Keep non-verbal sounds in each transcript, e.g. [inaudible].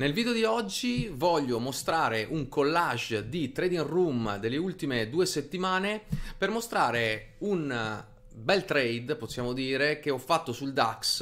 Nel video di oggi voglio mostrare un collage di trading room delle ultime due settimane per mostrare un eh, bel trade, possiamo dire, che ho fatto sul DAX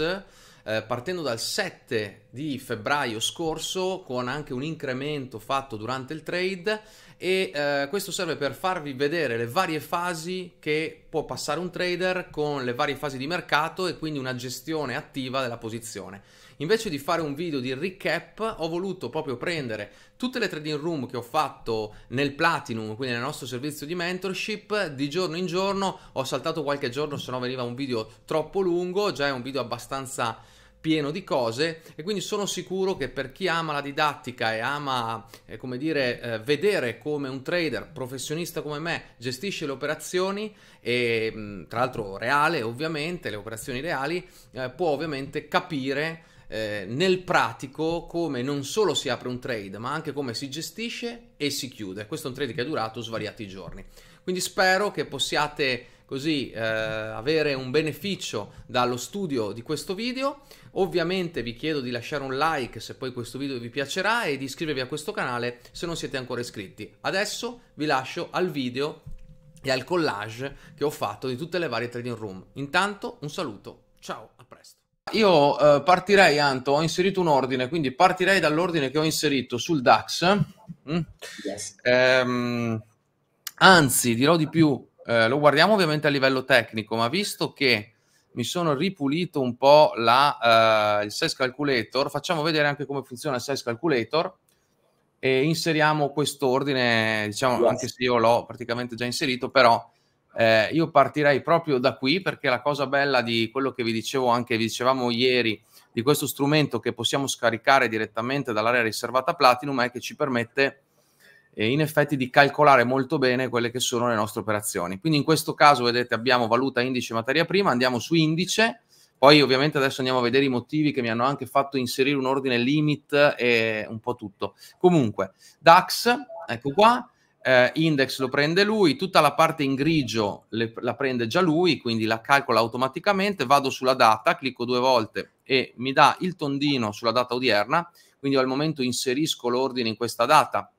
eh, partendo dal 7 di febbraio scorso con anche un incremento fatto durante il trade e eh, questo serve per farvi vedere le varie fasi che può passare un trader con le varie fasi di mercato e quindi una gestione attiva della posizione invece di fare un video di recap ho voluto proprio prendere tutte le trading room che ho fatto nel Platinum, quindi nel nostro servizio di mentorship, di giorno in giorno, ho saltato qualche giorno se no veniva un video troppo lungo, già è un video abbastanza pieno di cose e quindi sono sicuro che per chi ama la didattica e ama eh, come dire eh, vedere come un trader professionista come me gestisce le operazioni e tra l'altro reale ovviamente le operazioni reali eh, può ovviamente capire eh, nel pratico come non solo si apre un trade, ma anche come si gestisce e si chiude. Questo è un trade che è durato svariati giorni. Quindi spero che possiate così eh, avere un beneficio dallo studio di questo video. Ovviamente vi chiedo di lasciare un like se poi questo video vi piacerà e di iscrivervi a questo canale se non siete ancora iscritti. Adesso vi lascio al video e al collage che ho fatto di tutte le varie trading room. Intanto un saluto, ciao! Io eh, partirei, Anto, ho inserito un ordine, quindi partirei dall'ordine che ho inserito sul DAX. Mm? Yes. Ehm, anzi, dirò di più, eh, lo guardiamo ovviamente a livello tecnico, ma visto che mi sono ripulito un po' la, eh, il size calculator, facciamo vedere anche come funziona il size calculator e inseriamo quest'ordine, diciamo, yes. anche se io l'ho praticamente già inserito, però eh, io partirei proprio da qui perché la cosa bella di quello che vi dicevo anche, vi dicevamo ieri, di questo strumento che possiamo scaricare direttamente dall'area riservata Platinum è che ci permette eh, in effetti di calcolare molto bene quelle che sono le nostre operazioni. Quindi in questo caso, vedete, abbiamo valuta, indice, materia prima, andiamo su indice, poi ovviamente adesso andiamo a vedere i motivi che mi hanno anche fatto inserire un ordine limit e un po' tutto. Comunque, DAX, ecco qua, eh, index lo prende lui, tutta la parte in grigio le, la prende già lui, quindi la calcola automaticamente, vado sulla data, clicco due volte e mi dà il tondino sulla data odierna, quindi al momento inserisco l'ordine in questa data,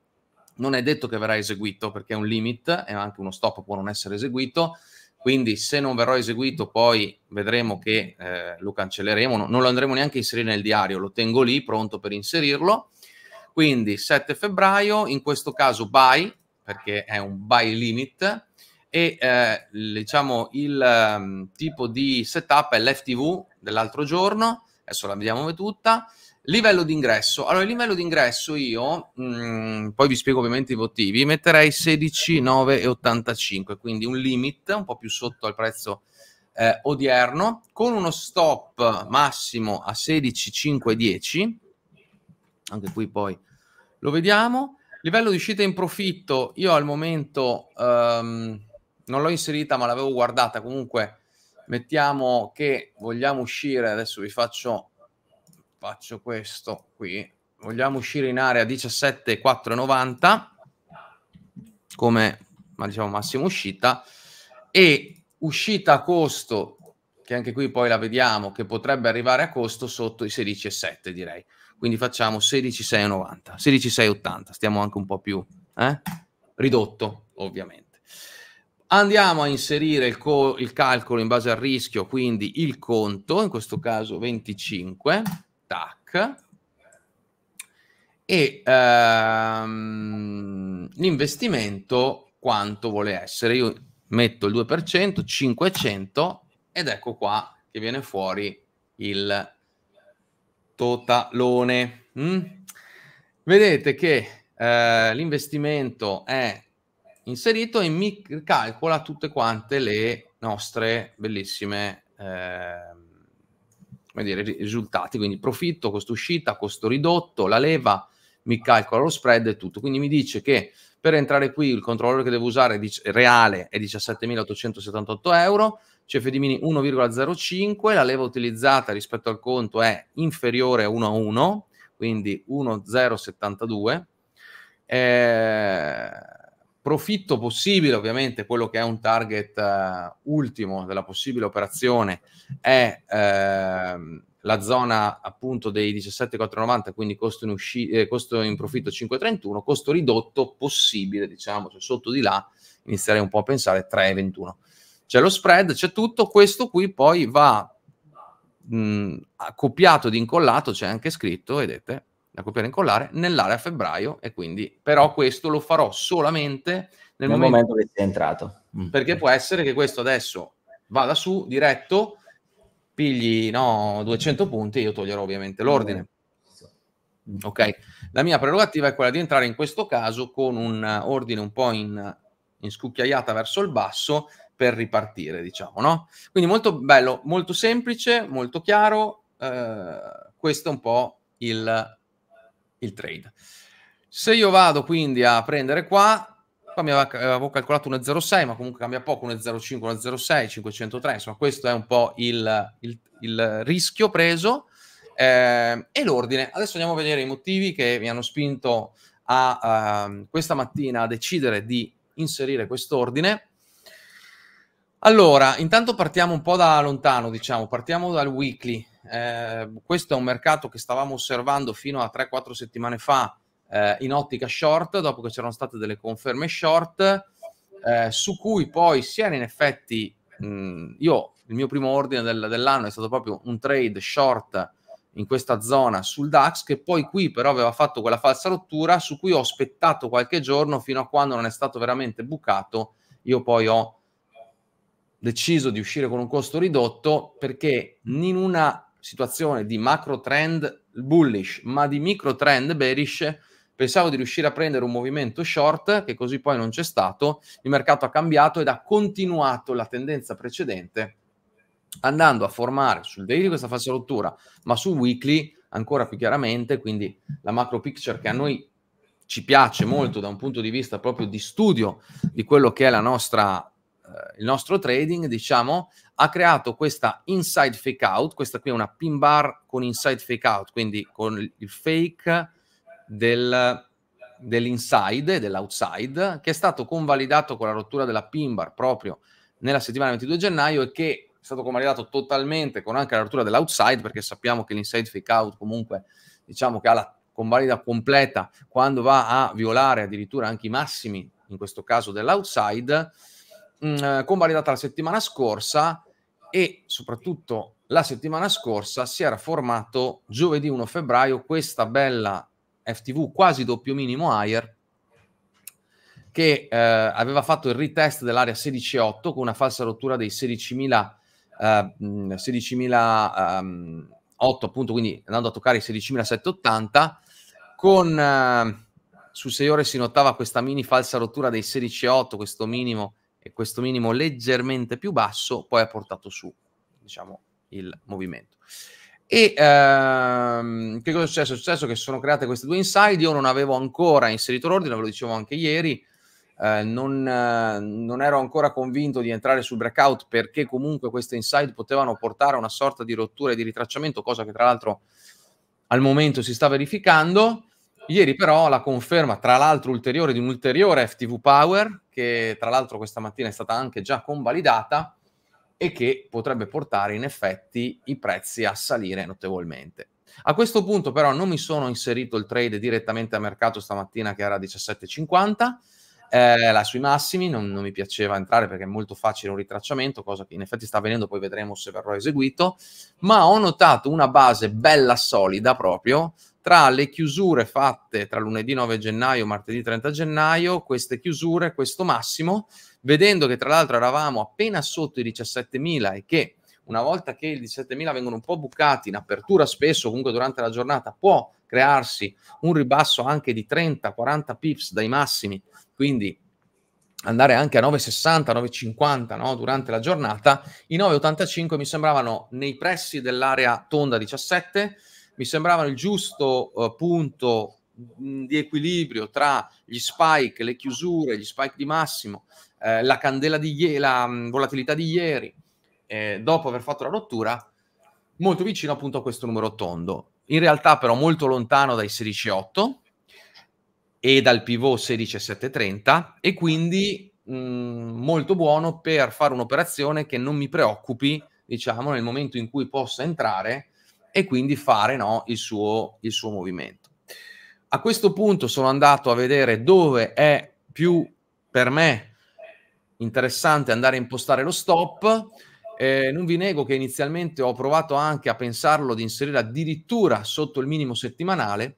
non è detto che verrà eseguito perché è un limit e anche uno stop può non essere eseguito, quindi se non verrà eseguito poi vedremo che eh, lo cancelleremo, no, non lo andremo neanche a inserire nel diario, lo tengo lì pronto per inserirlo, quindi 7 febbraio, in questo caso buy, perché è un buy limit e eh, diciamo il um, tipo di setup è l'FTV dell'altro giorno, adesso la vediamo tutta, livello d'ingresso, allora il livello d'ingresso io, mh, mm, poi vi spiego ovviamente i motivi, metterei e 85 quindi un limit un po' più sotto al prezzo eh, odierno, con uno stop massimo a 10 anche qui poi lo vediamo, Livello di uscita in profitto, io al momento um, non l'ho inserita ma l'avevo guardata, comunque mettiamo che vogliamo uscire, adesso vi faccio, faccio questo qui, vogliamo uscire in area 17,490 come diciamo, massima uscita e uscita a costo, che anche qui poi la vediamo, che potrebbe arrivare a costo sotto i 16,7 direi quindi facciamo 16,690, 16,680, stiamo anche un po' più eh? ridotto ovviamente. Andiamo a inserire il, il, calcolo in base al rischio, quindi il conto, in questo caso 25, tac, e ehm, l'investimento quanto vuole essere. Io metto il 2%, 500, ed ecco qua che viene fuori il totalone. Mm? Vedete che eh, l'investimento è inserito e mi calcola tutte quante le nostre bellissime eh, come dire, risultati, quindi profitto, costo uscita, costo ridotto, la leva, mi calcola lo spread e tutto. Quindi mi dice che per entrare qui il controllore che devo usare reale è 17.878 euro, CF di Mini 1,05, la leva utilizzata rispetto al conto è inferiore a 1 a 1, quindi 1,072. Eh, profitto possibile, ovviamente quello che è un target eh, ultimo della possibile operazione è eh, la zona appunto dei 17,490, quindi costo in, usci- eh, costo in profitto 5,31, costo ridotto possibile, diciamo, cioè sotto di là inizierei un po' a pensare 3,21 c'è lo spread, c'è tutto, questo qui poi va mh, mm, copiato ed incollato, c'è anche scritto, vedete, da copiare e incollare, nell'area febbraio e quindi, però questo lo farò solamente nel, nel momento, momento, che sia entrato. Mm. Perché può essere che questo adesso vada su diretto, pigli no, 200 punti e io toglierò ovviamente l'ordine. Mm. Ok, la mia prerogativa è quella di entrare in questo caso con un ordine un po' in, in scucchiaiata verso il basso per ripartire, diciamo, no? Quindi molto bello, molto semplice, molto chiaro, eh, questo è un po' il, il, trade. Se io vado quindi a prendere qua, qua mi avevo calcolato 1,06, ma comunque cambia poco, 1,05, 1,06, 503, insomma questo è un po' il, il, il rischio preso eh, e l'ordine. Adesso andiamo a vedere i motivi che mi hanno spinto a, a ehm, questa mattina a decidere di inserire quest'ordine allora, intanto partiamo un po' da lontano, diciamo, partiamo dal weekly. Eh, questo è un mercato che stavamo osservando fino a 3-4 settimane fa eh, in ottica short, dopo che c'erano state delle conferme short, eh, su cui poi si era in effetti, mh, io il mio primo ordine del, dell'anno è stato proprio un trade short in questa zona sul DAX, che poi qui però aveva fatto quella falsa rottura, su cui ho aspettato qualche giorno fino a quando non è stato veramente bucato, io poi ho deciso di uscire con un costo ridotto perché in una situazione di macro trend bullish, ma di micro trend bearish, pensavo di riuscire a prendere un movimento short, che così poi non c'è stato, il mercato ha cambiato ed ha continuato la tendenza precedente, andando a formare sul daily questa falsa rottura, ma su weekly ancora più chiaramente, quindi la macro picture che a noi ci piace molto da un punto di vista proprio di studio di quello che è la nostra il nostro trading, diciamo, ha creato questa inside fake out, questa qui è una pin bar con inside fake out, quindi con il fake del, dell'inside e dell'outside, che è stato convalidato con la rottura della pin bar proprio nella settimana 22 gennaio e che è stato convalidato totalmente con anche la rottura dell'outside, perché sappiamo che l'inside fake out comunque, diciamo che ha la convalida completa quando va a violare addirittura anche i massimi, in questo caso dell'outside, Mm, eh, convalidata la settimana scorsa e soprattutto la settimana scorsa si era formato giovedì 1 febbraio questa bella FTV quasi doppio minimo higher che eh, aveva fatto il retest dell'area 16.8 con una falsa rottura dei 16.000 eh, 16.008 mm, ehm, appunto quindi andando a toccare i 16.780 con eh, su 6 ore si notava questa mini falsa rottura dei 16.8 questo minimo e questo minimo leggermente più basso poi ha portato su diciamo, il movimento. E ehm, che cosa è successo? È successo che sono create queste due inside, io non avevo ancora inserito l'ordine, ve lo dicevo anche ieri, eh, non, eh, non, ero ancora convinto di entrare sul breakout perché comunque queste inside potevano portare a una sorta di rottura e di ritracciamento, cosa che tra l'altro al momento si sta verificando. Ieri però la conferma, tra l'altro ulteriore, di un ulteriore FTV Power, che tra l'altro questa mattina è stata anche già convalidata e che potrebbe portare in effetti i prezzi a salire notevolmente. A questo punto però non mi sono inserito il trade direttamente a mercato stamattina che era 17,50, eh, là sui massimi, non, non, mi piaceva entrare perché è molto facile un ritracciamento, cosa che in effetti sta avvenendo, poi vedremo se verrò eseguito, ma ho notato una base bella solida proprio tra le chiusure fatte tra lunedì 9 gennaio e martedì 30 gennaio, queste chiusure, questo massimo, vedendo che tra l'altro eravamo appena sotto i 17.000 e che una volta che i 17.000 vengono un po' bucati in apertura spesso, comunque durante la giornata, può crearsi un ribasso anche di 30-40 pips dai massimi, quindi andare anche a 9,60, 9,50 no? durante la giornata, i 9,85 mi sembravano nei pressi dell'area tonda 17, mi sembravano il giusto uh, punto mm, di equilibrio tra gli spike, le chiusure, gli spike di massimo, eh, la candela di ieri, la mm, volatilità di ieri, eh, dopo aver fatto la rottura, molto vicino appunto a questo numero tondo. In realtà però molto lontano dai 16,8 e dal pivot 16,730 e quindi mh, mm, molto buono per fare un'operazione che non mi preoccupi, diciamo, nel momento in cui possa entrare e quindi fare no, il, suo, il suo movimento. A questo punto sono andato a vedere dove è più per me interessante andare a impostare lo stop. Eh, non vi nego che inizialmente ho provato anche a pensarlo di inserire addirittura sotto il minimo settimanale,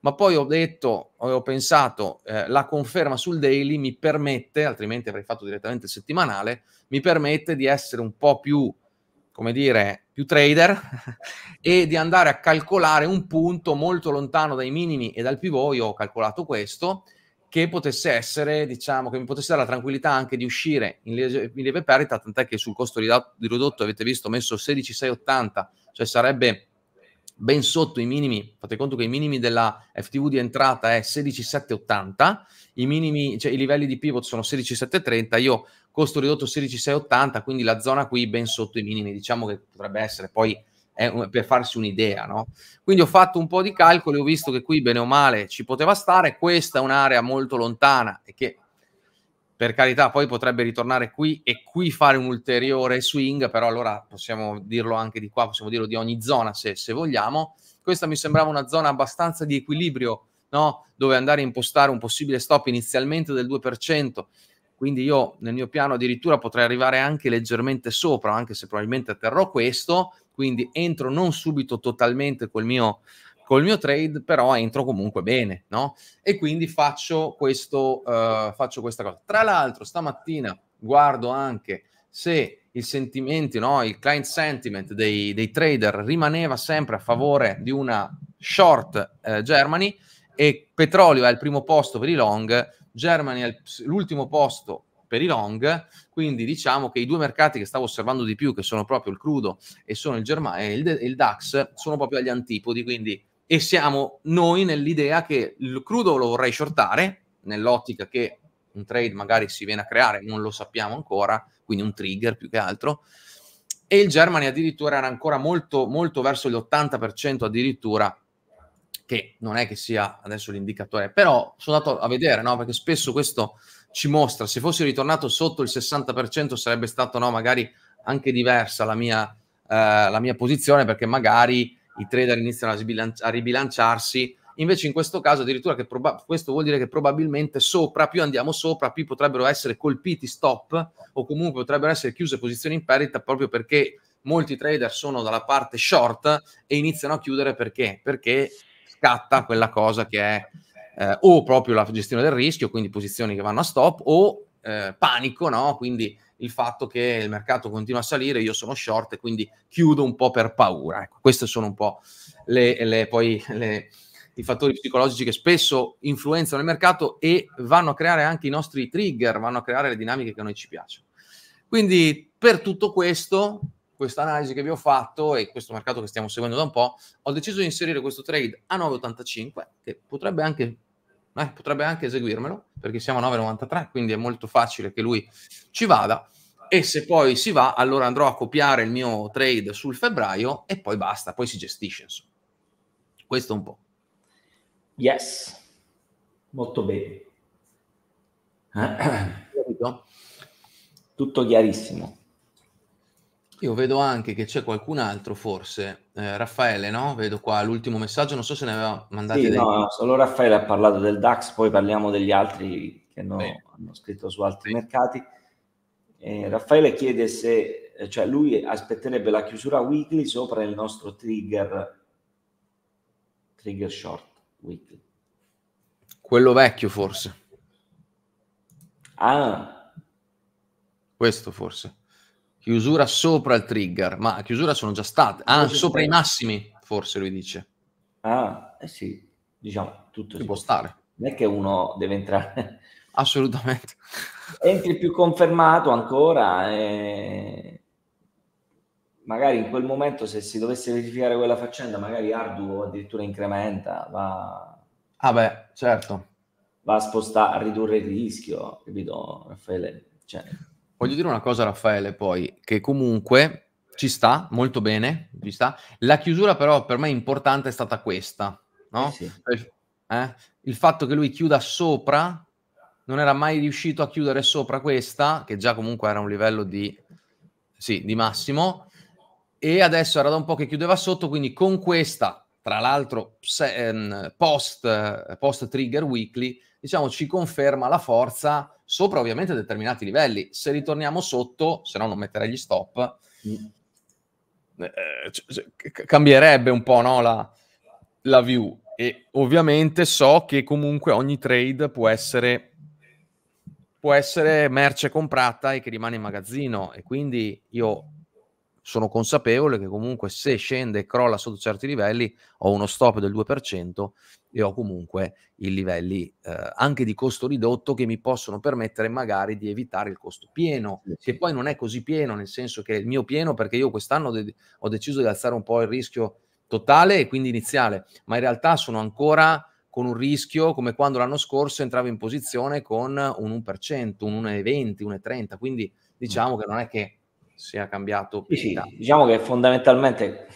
ma poi ho detto, ho pensato, eh, la conferma sul daily mi permette, altrimenti avrei fatto direttamente il settimanale, mi permette di essere un po' più, come dire, più trader, [laughs] e di andare a calcolare un punto molto lontano dai minimi e dal pivot, io ho calcolato questo, che potesse essere, diciamo, che mi potesse dare la tranquillità anche di uscire in, le- in lieve perdita, tant'è che sul costo di ridotto avete visto ho messo 16,680, cioè sarebbe ben sotto i minimi, fate conto che i minimi della FTV di entrata è 16,780, i minimi, cioè i livelli di pivot sono 16,730, io costo ridotto 16,680, quindi la zona qui ben sotto i minimi, diciamo che potrebbe essere poi è eh, per farsi un'idea, no? Quindi ho fatto un po' di calcoli, ho visto che qui bene o male ci poteva stare, questa è un'area molto lontana e che per carità poi potrebbe ritornare qui e qui fare un ulteriore swing, però allora possiamo dirlo anche di qua, possiamo dirlo di ogni zona se, se vogliamo. Questa mi sembrava una zona abbastanza di equilibrio, no? Dove andare a impostare un possibile stop inizialmente del 2%, quindi io nel mio piano addirittura potrei arrivare anche leggermente sopra, anche se probabilmente atterrò questo, quindi entro non subito totalmente col mio, col mio trade, però entro comunque bene, no? E quindi faccio, questo, uh, faccio questa cosa. Tra l'altro stamattina guardo anche se i sentimenti, no? il client sentiment dei, dei, trader rimaneva sempre a favore di una short eh, Germany e petrolio è al primo posto per i long, Germany è l'ultimo posto per i long, quindi diciamo che i due mercati che stavo osservando di più, che sono proprio il crudo e sono il, Germa- eh, e il, il DAX, sono proprio agli antipodi, quindi e siamo noi nell'idea che il crudo lo vorrei shortare, nell'ottica che un trade magari si viene a creare, non lo sappiamo ancora, quindi un trigger più che altro, e il Germany addirittura era ancora molto, molto verso l'80% addirittura che non è che sia adesso l'indicatore, però sono andato a vedere, no? perché spesso questo ci mostra, se fossi ritornato sotto il 60% sarebbe stato no, magari anche diversa la mia, eh, la mia posizione, perché magari i trader iniziano a, sbilanci- a ribilanciarsi, invece in questo caso addirittura che proba- questo vuol dire che probabilmente sopra, più andiamo sopra, più potrebbero essere colpiti stop o comunque potrebbero essere chiuse posizioni in perdita proprio perché molti trader sono dalla parte short e iniziano a chiudere perché? Perché scatta quella cosa che è eh, o proprio la gestione del rischio, quindi posizioni che vanno a stop, o eh, panico, no? quindi il fatto che il mercato continua a salire, io sono short e quindi chiudo un po' per paura. Ecco, questi sono un po' le, le, poi, le, i fattori psicologici che spesso influenzano il mercato e vanno a creare anche i nostri trigger, vanno a creare le dinamiche che a noi ci piacciono. Quindi per tutto questo questa analisi che vi ho fatto e questo mercato che stiamo seguendo da un po', ho deciso di inserire questo trade a 9,85 che potrebbe anche, eh, potrebbe anche eseguirmelo perché siamo a 9,93 quindi è molto facile che lui ci vada e se poi si va allora andrò a copiare il mio trade sul febbraio e poi basta, poi si gestisce insomma. Questo un po'. Yes, molto bene. Eh, eh, eh. Tutto chiarissimo. Io vedo anche che c'è qualcun altro, forse, eh, Raffaele, no? Vedo qua l'ultimo messaggio, non so se ne aveva mandato. sì, dei... no, solo Raffaele ha parlato del DAX, poi parliamo degli altri che no, hanno scritto su altri Beh. mercati. Eh, Raffaele chiede se, eh, cioè lui aspetterebbe la chiusura weekly sopra il nostro trigger, trigger short weekly. Quello vecchio forse. Ah. Questo forse. Chiusura sopra il trigger, ma a chiusura sono già state. Ah, sopra i massimi, forse lui dice. Ah, eh sì, diciamo, tutto si può stare. Non è che uno deve entrare. Assolutamente. Entri più confermato ancora. E... Eh, magari in quel momento, se si dovesse verificare quella faccenda, magari Arduo addirittura incrementa, va... Ah beh, certo. Va a spostare, a ridurre il rischio, capito, Raffaele? Cioè... Voglio dire una cosa, Raffaele, poi, che comunque ci sta molto bene, ci sta. La chiusura, però, per me importante è stata questa, no? Eh sì. Cioè, eh? Il fatto che lui chiuda sopra, non era mai riuscito a chiudere sopra questa, che già comunque era un livello di, sì, di massimo, e adesso era da un po' che chiudeva sotto, quindi con questa, tra l'altro se, ehm, post, post Trigger Weekly, diciamo ci conferma la forza sopra ovviamente determinati livelli. Se ritorniamo sotto, se no non metterei gli stop, mm. eh, cioè, cambierebbe un po' no, la, la view. E ovviamente so che comunque ogni trade può essere, può essere merce comprata e che rimane in magazzino. E quindi io sono consapevole che comunque se scende e crolla sotto certi livelli ho uno stop del 2% e ho comunque i livelli eh, anche di costo ridotto che mi possono permettere magari di evitare il costo pieno, che poi non è così pieno, nel senso che il mio pieno, perché io quest'anno de- ho deciso di alzare un po' il rischio totale e quindi iniziale, ma in realtà sono ancora con un rischio come quando l'anno scorso entravo in posizione con un 1%, un 1,20, 1,30, quindi mm. diciamo che non è che sia cambiato. Sì, Diciamo che fondamentalmente,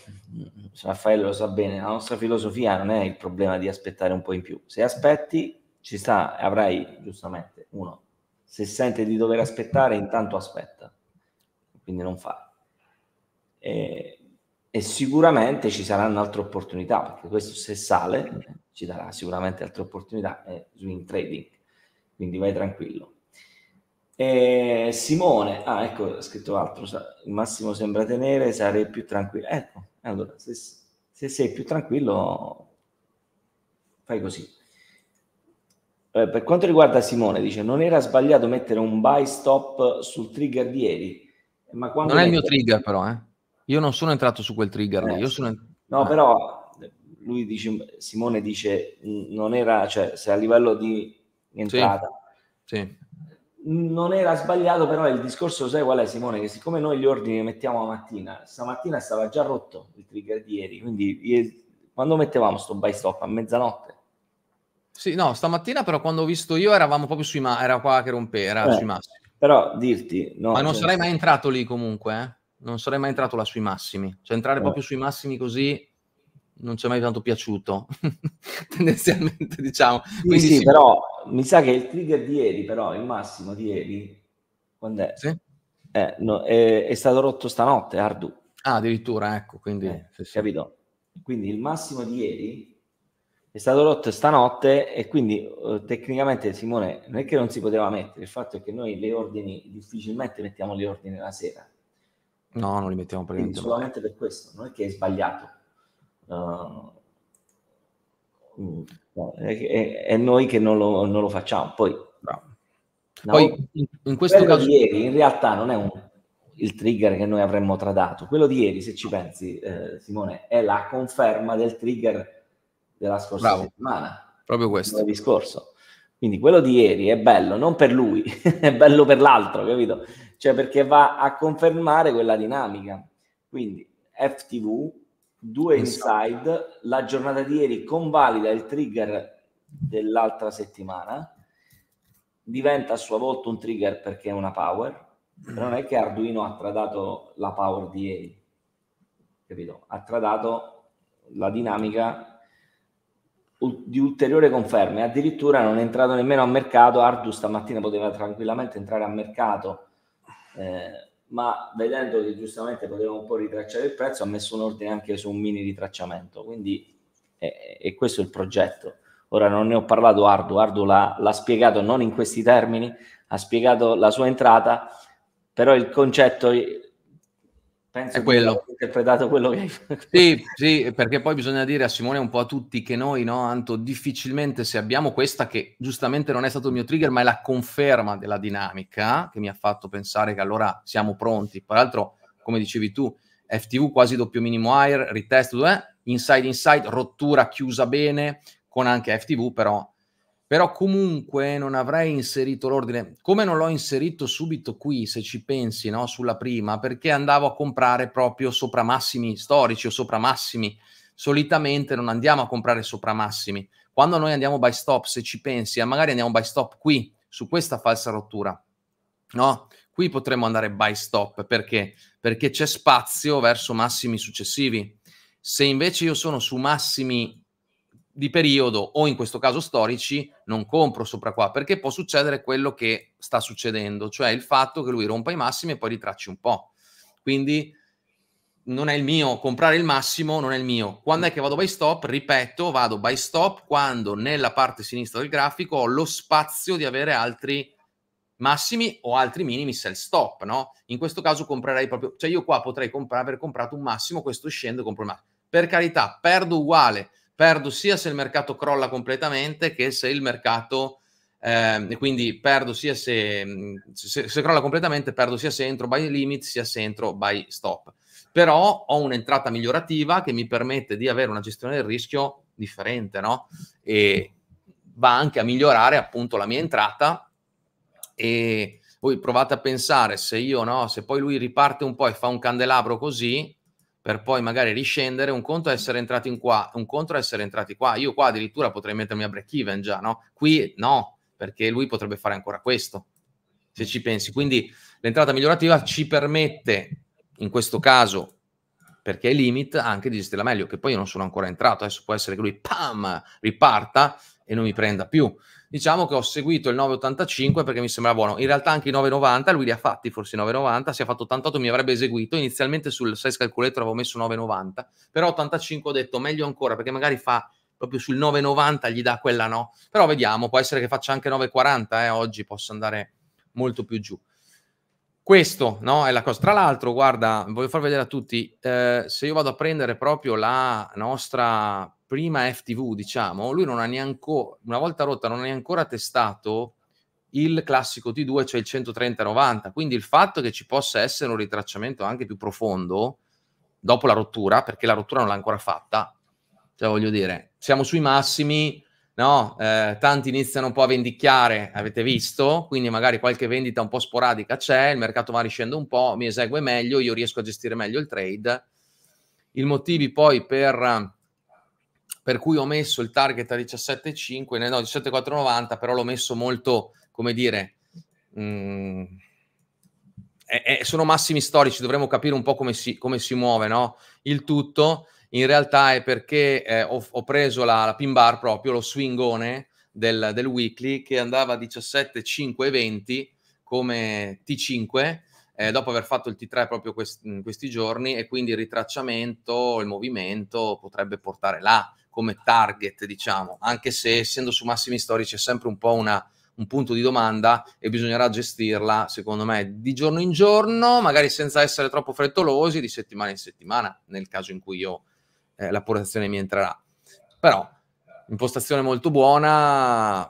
Raffaello lo sa bene, la nostra filosofia non è il problema di aspettare un po' in più. Se aspetti, ci sta, avrai giustamente uno. Se sente di dover aspettare, intanto aspetta, quindi non fa. E, e sicuramente ci saranno altre opportunità, perché questo se sale ci darà sicuramente altre opportunità eh, swing trading, quindi vai tranquillo. E Simone, ah ecco, ha scritto altro, massimo sembra tenere, sarei più tranquillo. Ecco, allora, se, se sei più tranquillo, fai così. Eh, per quanto riguarda Simone, dice, non era sbagliato mettere un buy stop sul trigger di ieri, ma quando... Non è il mio trigger però, eh. Io non sono entrato su quel trigger, eh, io sono... Ent- no, eh. però lui dice, Simone dice, non era, cioè, se a livello di entrata... Sì. Sì non era sbagliato, però il discorso sai qual è Simone? Che siccome noi gli ordini li mettiamo la mattina, stamattina stava già rotto il trigger di ieri, quindi quando mettevamo sto buy stop a mezzanotte? Sì, no, stamattina però quando ho visto io eravamo proprio sui ma- era qua che rompeva, eh, sui massimi. Però dirti... No, ma non cioè... sarei mai entrato lì comunque, eh? Non sarei mai entrato là sui massimi. Cioè entrare eh. proprio sui massimi così non ci è mai tanto piaciuto, [laughs] tendenzialmente diciamo. Sì, sì, sì, però mi sa che il trigger di ieri, però il massimo di ieri, quando è? Sì? Eh, no, è, è, stato rotto stanotte, Ardu. Ah, addirittura, ecco, quindi... Eh, sì, capito? Quindi il massimo di ieri è stato rotto stanotte e quindi eh, tecnicamente Simone non è che non si poteva mettere, il fatto è che noi le ordini difficilmente mettiamo le ordini la sera. No, non li mettiamo per niente. Solamente per questo, non è che è sbagliato Ah, è, è, noi che non lo, non lo facciamo. Poi, no. Poi in, in questo caso... di ieri in realtà non è un, il trigger che noi avremmo tradato. Quello di ieri, se ci pensi, eh, Simone, è la conferma del trigger della scorsa Bravo. settimana. Proprio questo. Lunedì Quindi quello di ieri è bello non per lui, [laughs] è bello per l'altro, capito? Cioè perché va a confermare quella dinamica. Quindi FTV due esatto. inside. La giornata di ieri convalida il trigger dell'altra settimana, diventa a sua volta un trigger perché è una power. Però non è che Arduino ha tradato la power di ieri, capito? Ha tradato la dinamica di ulteriore conferme. Addirittura non è entrato nemmeno a mercato. Ardu stamattina poteva tranquillamente entrare a mercato. Eh, ma vedendo che giustamente poteva un po' ritracciare il prezzo, ha messo un ordine anche su un mini ritracciamento. Quindi è, è questo il progetto. Ora non ne ho parlato Ardu, Ardu l'ha, l'ha spiegato non in questi termini, ha spiegato la sua entrata, però il concetto Penso è quello. che interpretato quello che hai fatto. Sì, sì, perché poi bisogna dire a Simone un po' a tutti che noi, no, Anto, difficilmente se abbiamo questa che giustamente non è stato il mio trigger, ma è la conferma della dinamica che mi ha fatto pensare che allora siamo pronti. Peraltro, come dicevi tu, FTV quasi doppio minimo higher, ritest, eh? inside inside, rottura chiusa bene, con anche FTV però però comunque non avrei inserito l'ordine, come non l'ho inserito subito qui, se ci pensi, no, sulla prima, perché andavo a comprare proprio sopra massimi storici o sopra massimi. Solitamente non andiamo a comprare sopra massimi. Quando noi andiamo by stop, se ci pensi, eh, magari andiamo by stop qui, su questa falsa rottura, no? Qui potremmo andare by stop, perché? Perché c'è spazio verso massimi successivi. Se invece io sono su massimi di periodo o in questo caso storici non compro sopra qua perché può succedere quello che sta succedendo, cioè il fatto che lui rompa i massimi e poi li tracci un po'. Quindi non è il mio, comprare il massimo non è il mio. Quando è che vado by stop? Ripeto, vado by stop quando nella parte sinistra del grafico ho lo spazio di avere altri massimi o altri minimi sell stop, no? In questo caso comprerei proprio, cioè io qua potrei comprare, aver comprato un massimo, questo scende e compro il massimo. Per carità, perdo uguale, perdo sia se il mercato crolla completamente che se il mercato, eh, quindi perdo sia se, se, se, crolla completamente, perdo sia se entro by limit sia se entro by stop. Però ho un'entrata migliorativa che mi permette di avere una gestione del rischio differente, no? E va anche a migliorare appunto la mia entrata e voi provate a pensare se io no, se poi lui riparte un po' e fa un candelabro così, per poi magari riscendere, un conto essere entrati in qua, un conto essere entrati qua. Io qua addirittura potrei mettermi a break even già, no? Qui no, perché lui potrebbe fare ancora questo, se ci pensi. Quindi l'entrata migliorativa ci permette, in questo caso, perché è limit, anche di gestirla meglio, che poi io non sono ancora entrato, adesso può essere che lui, pam, riparta e non mi prenda più diciamo che ho seguito il 9,85 perché mi sembra buono. In realtà anche i 9,90, lui li ha fatti forse i 9,90, si è fatto 88, mi avrebbe eseguito. Inizialmente sul 6 calcolator avevo messo 9,90, però 85 ho detto meglio ancora perché magari fa proprio sul 9,90 gli dà quella no. Però vediamo, può essere che faccia anche 9,40, eh, oggi posso andare molto più giù. Questo no, è la cosa. Tra l'altro, guarda, voglio far vedere a tutti, eh, se io vado a prendere proprio la nostra prima FTV, diciamo, lui non ha neanche, una volta rotta, non ha ancora testato il classico T2, cioè il 130-90. Quindi il fatto che ci possa essere un ritracciamento anche più profondo dopo la rottura, perché la rottura non l'ha ancora fatta, cioè voglio dire, siamo sui massimi, no? Eh, tanti iniziano un po' a vendicchiare, avete visto, quindi magari qualche vendita un po' sporadica c'è, il mercato va riscendo un po', mi esegue meglio, io riesco a gestire meglio il trade. I motivi poi per per cui ho messo il target a 17,5, no, 17,490, però l'ho messo molto, come dire, mh, mm, è, è, sono massimi storici, dovremmo capire un po' come si, come si muove, no? Il tutto in realtà è perché eh, ho, ho, preso la, la, pin bar proprio, lo swingone del, del weekly che andava a 17,5,20 come T5 eh, dopo aver fatto il T3 proprio quest- questi giorni e quindi il ritracciamento, il movimento potrebbe portare là come target, diciamo, anche se essendo su massimi storici è sempre un po' una, un punto di domanda e bisognerà gestirla, secondo me, di giorno in giorno, magari senza essere troppo frettolosi, di settimana in settimana, nel caso in cui io eh, la portazione mi entrerà. Però, impostazione molto buona,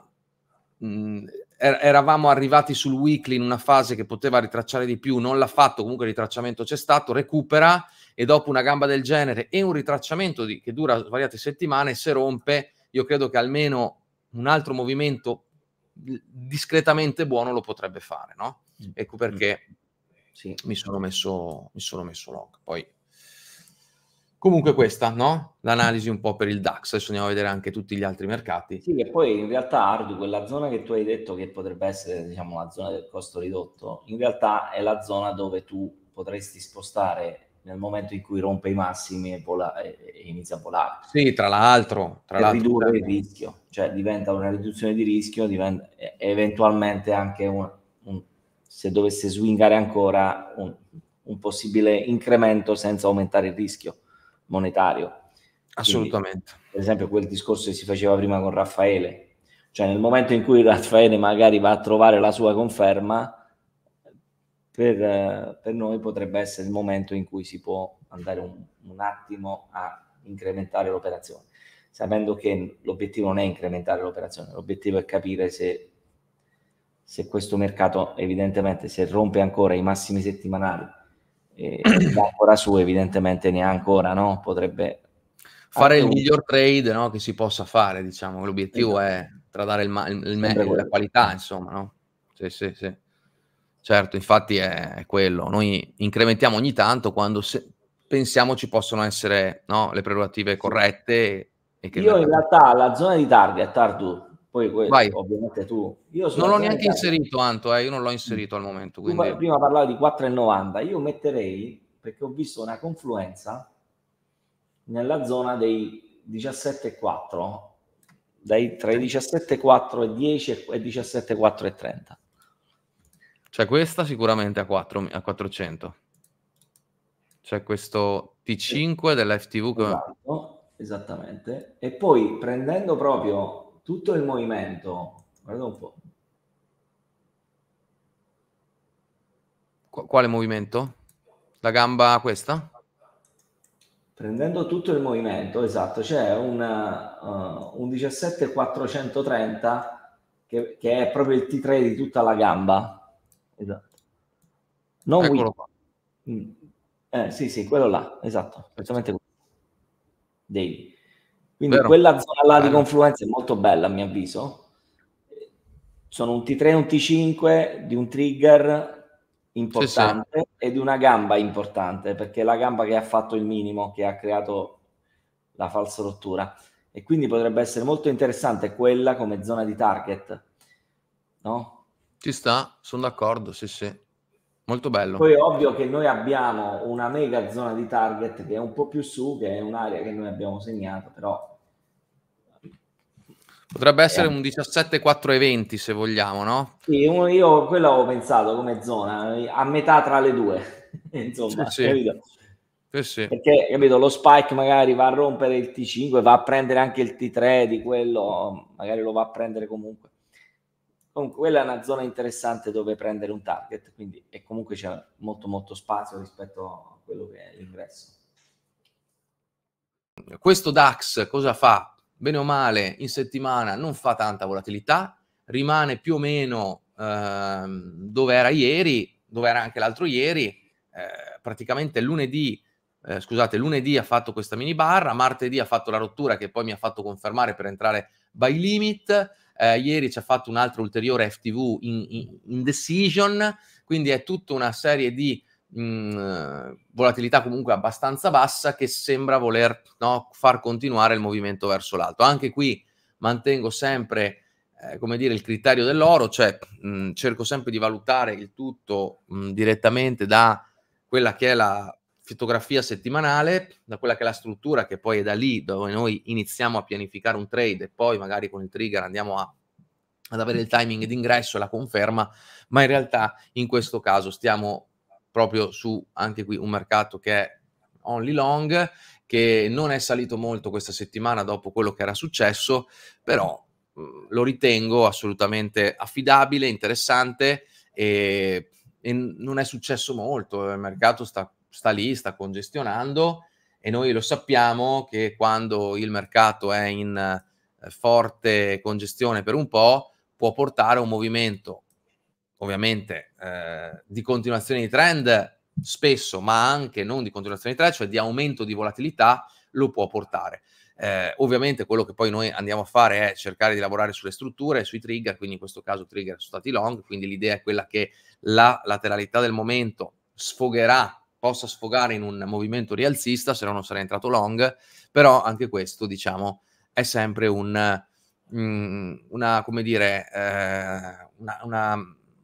mh, mm, er, eravamo arrivati sul weekly in una fase che poteva ritracciare di più, non l'ha fatto, comunque il ritracciamento c'è stato, recupera e dopo una gamba del genere e un ritracciamento di, che dura svariate settimane, se rompe, io credo che almeno un altro movimento discretamente buono lo potrebbe fare, no? Ecco perché mm. sì. mi, sono messo, mi sono messo long. Poi Comunque questa, no? L'analisi un po' per il DAX, adesso andiamo a vedere anche tutti gli altri mercati. Sì, che poi in realtà Ardu, quella zona che tu hai detto che potrebbe essere, diciamo, la zona del costo ridotto, in realtà è la zona dove tu potresti spostare nel momento in cui rompe i massimi e, vola, e, inizia a volare. Sì, tra l'altro. Tra l'altro ridurre il rischio, cioè diventa una riduzione di rischio, diventa, eventualmente anche un, un, se dovesse swingare ancora un, un, possibile incremento senza aumentare il rischio monetario. Assolutamente. Quindi, per esempio quel discorso che si faceva prima con Raffaele, cioè nel momento in cui Raffaele magari va a trovare la sua conferma, per, per, noi potrebbe essere il momento in cui si può andare un, un attimo a incrementare l'operazione, sapendo che l'obiettivo non è incrementare l'operazione, l'obiettivo è capire se, se questo mercato evidentemente se rompe ancora i massimi settimanali e [clears throat] va ancora su, evidentemente ne ha ancora, no? Potrebbe fare il miglior trade no? che si possa fare, diciamo, l'obiettivo esatto. è tradare il, ma- il meglio, la qualità, insomma, no? Sì, sì, sì. Certo, infatti è quello. Noi incrementiamo ogni tanto quando pensiamo ci possono essere no, le prerogative corrette. E che Io in realtà la zona di target, Ardu, poi questo, Vai. ovviamente tu. Io non l'ho neanche inserito, Anto, eh, io non l'ho mm. inserito al momento. Quindi... Tu prima parlavi di 4,90, io metterei, perché ho visto una confluenza nella zona dei 17,4, dai, tra i 17,4 e 10 e 17,4 e 30. C'è cioè, questa sicuramente a, 4, a 400. C'è questo T5 della FTV. Che... Esatto, esattamente. E poi prendendo proprio tutto il movimento, guarda un po'. Qu- quale movimento? La gamba questa? Prendendo tutto il movimento, esatto, c'è una, uh, un 17430 che, che è proprio il T3 di tutta la gamba esatto. No Eccolo Wii. qua. Mm. Eh, sì, sì, quello là, esatto, esattamente quello. Daily. Quindi Vero. quella zona là Vero. di confluenza è molto bella, a mio avviso. Sono un T3 e un T5 di un trigger importante sì, sì. e di una gamba importante, perché è la gamba che ha fatto il minimo, che ha creato la falsa rottura. E quindi potrebbe essere molto interessante quella come zona di target, no? Ci sta, sono d'accordo, sì, sì. Molto bello. Poi è ovvio che noi abbiamo una mega zona di target che è un po' più su, che è un'area che noi abbiamo segnato, però... Potrebbe essere eh. un 17-4 20 se vogliamo, no? Sì, io quello avevo pensato come zona, a metà tra le due. [laughs] Insomma, sì, capito? Sì, Perché, capito, lo spike magari va a rompere il T5, va a prendere anche il T3 di quello, magari lo va a prendere comunque. Comunque, quella è una zona interessante dove prendere un target, quindi e comunque c'è molto molto spazio rispetto a quello che è l'ingresso. Questo DAX cosa fa? Bene o male, in settimana non fa tanta volatilità, rimane più o meno eh, dove era ieri, dove era anche l'altro ieri, eh, praticamente lunedì eh, scusate, lunedì ha fatto questa mini barra, martedì ha fatto la rottura che poi mi ha fatto confermare per entrare by limit, eh, ieri ci ha fatto un altro ulteriore FTV in, in, in decision, quindi è tutta una serie di mh, mm, volatilità comunque abbastanza bassa che sembra voler no, far continuare il movimento verso l'alto. Anche qui mantengo sempre eh, come dire, il criterio dell'oro, cioè mh, mm, cerco sempre di valutare il tutto mh, mm, direttamente da quella che è la fotografia settimanale, da quella che è la struttura, che poi è da lì dove noi iniziamo a pianificare un trade e poi magari con il trigger andiamo a, ad avere il timing d'ingresso e la conferma, ma in realtà in questo caso stiamo proprio su anche qui un mercato che è only long, che non è salito molto questa settimana dopo quello che era successo, però lo ritengo assolutamente affidabile, interessante e, e non è successo molto, eh, il mercato sta sta lì, sta congestionando e noi lo sappiamo che quando il mercato è in eh, forte congestione per un po' può portare a un movimento ovviamente eh, di continuazione di trend spesso ma anche non di continuazione di trend cioè di aumento di volatilità lo può portare eh, ovviamente quello che poi noi andiamo a fare è cercare di lavorare sulle strutture, sui trigger, quindi in questo caso trigger sono stati long, quindi l'idea è quella che la lateralità del momento sfogherà possa sfogare in un movimento rialzista, se no non sarei entrato long, però anche questo, diciamo, è sempre un, mm, una, come dire, eh, una, una,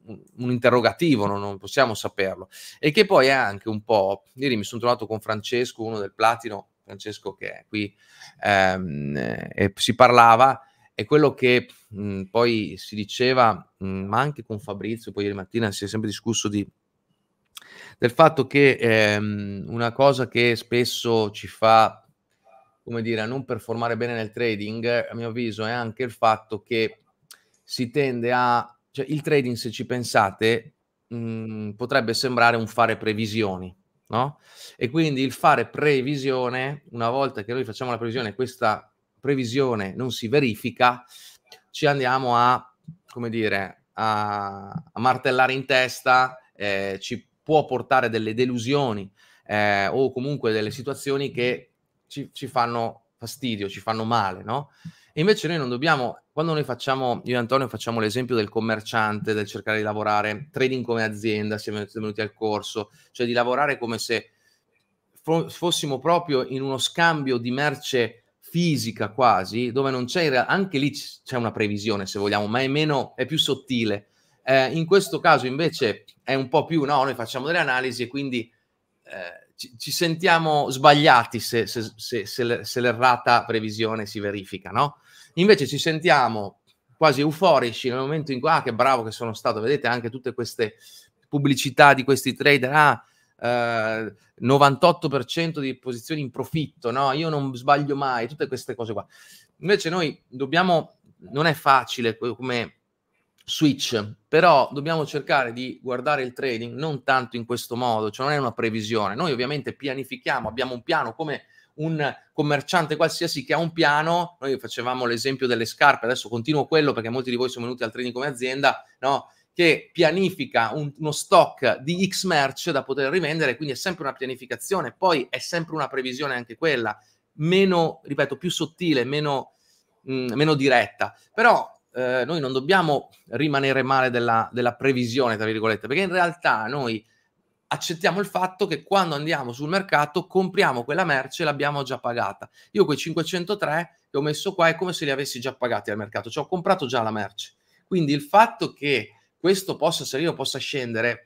un interrogativo, non, non, possiamo saperlo. E che poi è anche un po', ieri mi sono trovato con Francesco, uno del Platino, Francesco che è qui, ehm, e si parlava, e quello che mh, mm, poi si diceva, mh, mm, ma anche con Fabrizio, poi ieri mattina si è sempre discusso di del fatto che ehm, una cosa che spesso ci fa, come dire, a non performare bene nel trading, a mio avviso, è anche il fatto che si tende a... Cioè, il trading, se ci pensate, mh, mm, potrebbe sembrare un fare previsioni, no? E quindi il fare previsione, una volta che noi facciamo la previsione, questa previsione non si verifica, ci andiamo a, come dire, a, a martellare in testa, eh, ci può portare delle delusioni eh, o comunque delle situazioni che ci, ci fanno fastidio, ci fanno male, no? E invece noi non dobbiamo, quando noi facciamo, io e Antonio facciamo l'esempio del commerciante, del cercare di lavorare, trading come azienda, siamo venuti al corso, cioè di lavorare come se fossimo proprio in uno scambio di merce fisica quasi, dove non c'è in realtà, anche lì c'è una previsione se vogliamo, ma è meno, è più sottile, eh, in questo caso invece è un po' più, no, noi facciamo delle analisi e quindi eh, ci, ci, sentiamo sbagliati se, se, se, se, l'errata previsione si verifica, no? Invece ci sentiamo quasi euforici nel momento in cui, ah, che bravo che sono stato, vedete anche tutte queste pubblicità di questi trader, ah, eh, 98% di posizioni in profitto, no? Io non sbaglio mai, tutte queste cose qua. Invece noi dobbiamo, non è facile come switch, però dobbiamo cercare di guardare il trading non tanto in questo modo, cioè non è una previsione. Noi ovviamente pianifichiamo, abbiamo un piano come un commerciante qualsiasi che ha un piano, noi facevamo l'esempio delle scarpe, adesso continuo quello perché molti di voi sono venuti al trading come azienda, no? che pianifica un, uno stock di X merch da poter rivendere, quindi è sempre una pianificazione, poi è sempre una previsione anche quella, meno, ripeto, più sottile, meno, mh, mm, meno diretta, però eh, noi non dobbiamo rimanere male della, della previsione, tra virgolette, perché in realtà noi accettiamo il fatto che quando andiamo sul mercato compriamo quella merce e l'abbiamo già pagata. Io quei 503 che ho messo qua è come se li avessi già pagati al mercato, cioè ho comprato già la merce. Quindi il fatto che questo possa salire o possa scendere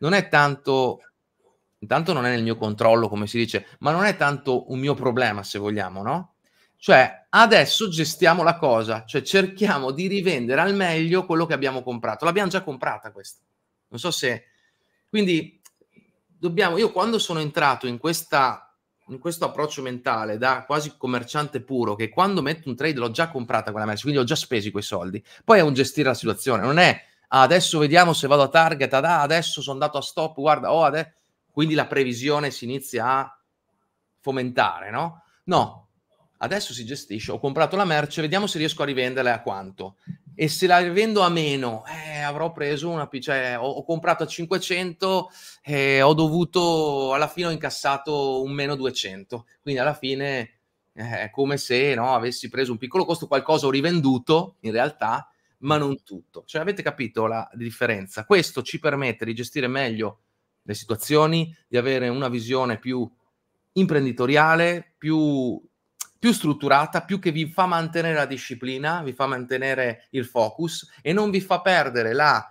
non è tanto, intanto non è nel mio controllo come si dice, ma non è tanto un mio problema se vogliamo, no? Cioè, adesso gestiamo la cosa, cioè cerchiamo di rivendere al meglio quello che abbiamo comprato. L'abbiamo già comprata questa. Non so se... Quindi dobbiamo... Io quando sono entrato in, questa, in questo approccio mentale da quasi commerciante puro, che quando metto un trade l'ho già comprata quella merce, quindi ho già speso quei soldi, poi è un gestire la situazione, non è ah, adesso vediamo se vado a target, ah, ah adesso sono andato a stop, guarda, oh, adesso... quindi la previsione si inizia a fomentare, no? No, adesso si gestisce, ho comprato la merce, vediamo se riesco a rivenderla a quanto. E se la rivendo a meno, eh, avrò preso una, cioè ho, ho comprato a 500 e ho dovuto, alla fine ho incassato un meno 200. Quindi alla fine eh, è come se no, avessi preso un piccolo costo, qualcosa ho rivenduto in realtà, ma non tutto. Cioè avete capito la differenza? Questo ci permette di gestire meglio le situazioni, di avere una visione più imprenditoriale, più più strutturata, più che vi fa mantenere la disciplina, vi fa mantenere il focus e non vi fa perdere la,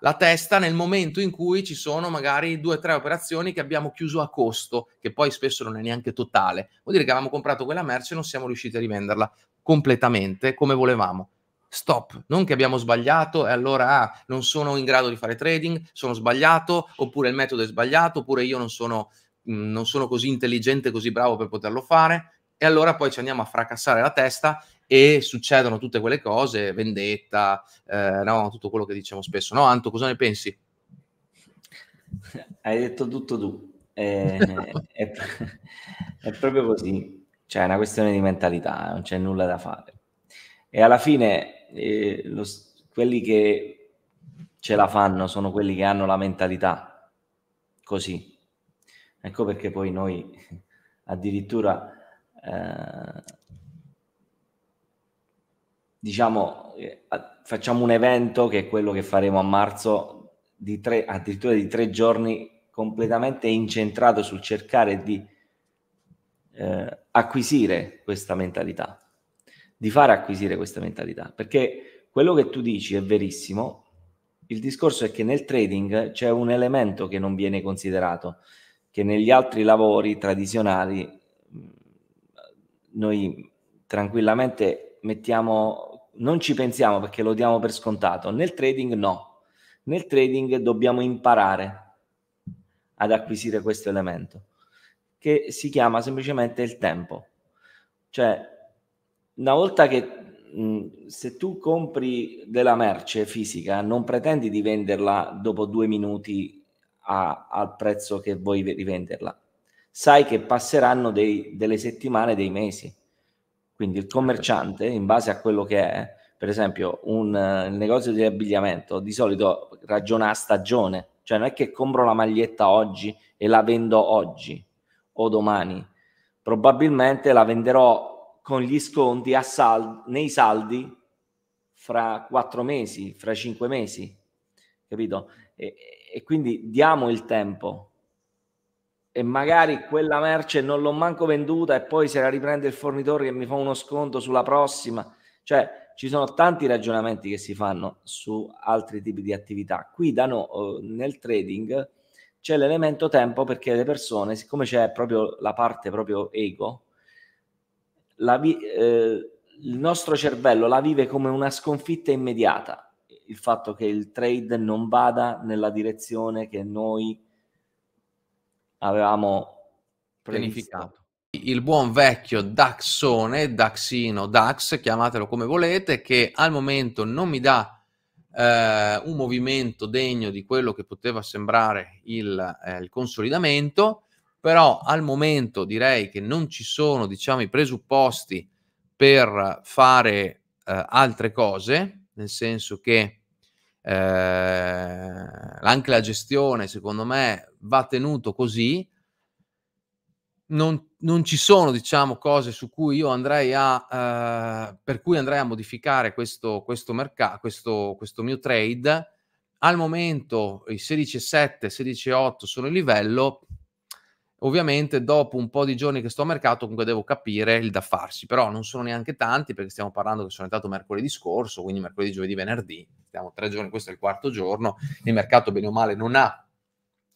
la testa nel momento in cui ci sono magari due o tre operazioni che abbiamo chiuso a costo, che poi spesso non è neanche totale. Vuol dire che avevamo comprato quella merce e non siamo riusciti a rivenderla completamente come volevamo. Stop, non che abbiamo sbagliato e allora ah, non sono in grado di fare trading, sono sbagliato, oppure il metodo è sbagliato, oppure io non sono, mh, mm, non sono così intelligente, così bravo per poterlo fare e allora poi ci andiamo a fracassare la testa e succedono tutte quelle cose, vendetta, eh, no, tutto quello che diciamo spesso. No, Anto, cosa ne pensi? Hai detto tutto tu, è, è, è proprio così, cioè è una questione di mentalità, eh, non c'è nulla da fare. E alla fine eh, lo, quelli che ce la fanno sono quelli che hanno la mentalità così. Ecco perché poi noi addirittura eh, diciamo, eh, facciamo un evento che è quello che faremo a marzo, di tre, addirittura di tre giorni, completamente incentrato sul cercare di eh, acquisire questa mentalità, di fare acquisire questa mentalità, perché quello che tu dici è verissimo. Il discorso è che nel trading c'è un elemento che non viene considerato, che negli altri lavori tradizionali noi tranquillamente mettiamo, non ci pensiamo perché lo diamo per scontato, nel trading no, nel trading dobbiamo imparare ad acquisire questo elemento che si chiama semplicemente il tempo. Cioè, una volta che se tu compri della merce fisica, non pretendi di venderla dopo due minuti a, al prezzo che vuoi rivenderla sai che passeranno dei, delle settimane, dei mesi. Quindi il commerciante, in base a quello che è, per esempio, un uh, negozio di abbigliamento di solito ragiona a stagione, cioè non è che compro la maglietta oggi e la vendo oggi o domani, probabilmente la venderò con gli sconti sal- nei saldi fra quattro mesi, fra cinque mesi, capito? E, e quindi diamo il tempo, e magari quella merce non l'ho manco venduta e poi se la riprende il fornitore che mi fa uno sconto sulla prossima. Cioè, ci sono tanti ragionamenti che si fanno su altri tipi di attività. Qui da no, eh, nel trading c'è l'elemento tempo perché le persone, siccome c'è proprio la parte proprio ego, vi- eh, il nostro cervello la vive come una sconfitta immediata, il fatto che il trade non vada nella direzione che noi avevamo pianificato. Il buon vecchio Daxone, Daxino, Dax, chiamatelo come volete, che al momento non mi dà eh, un movimento degno di quello che poteva sembrare il, eh, il consolidamento, però al momento direi che non ci sono diciamo, i presupposti per fare eh, altre cose, nel senso che eh, anche la gestione, secondo me, va tenuto così. Non, non, ci sono, diciamo, cose su cui io andrei a, eh, per cui andrei a modificare questo, questo mercato, questo, questo mio trade. Al momento i 16,7, 16,8 sono il livello Ovviamente dopo un po' di giorni che sto a mercato comunque devo capire il da farsi, però non sono neanche tanti perché stiamo parlando che sono entrato mercoledì scorso, quindi mercoledì, giovedì, venerdì, stiamo tre giorni, questo è il quarto giorno, il mercato bene o male non ha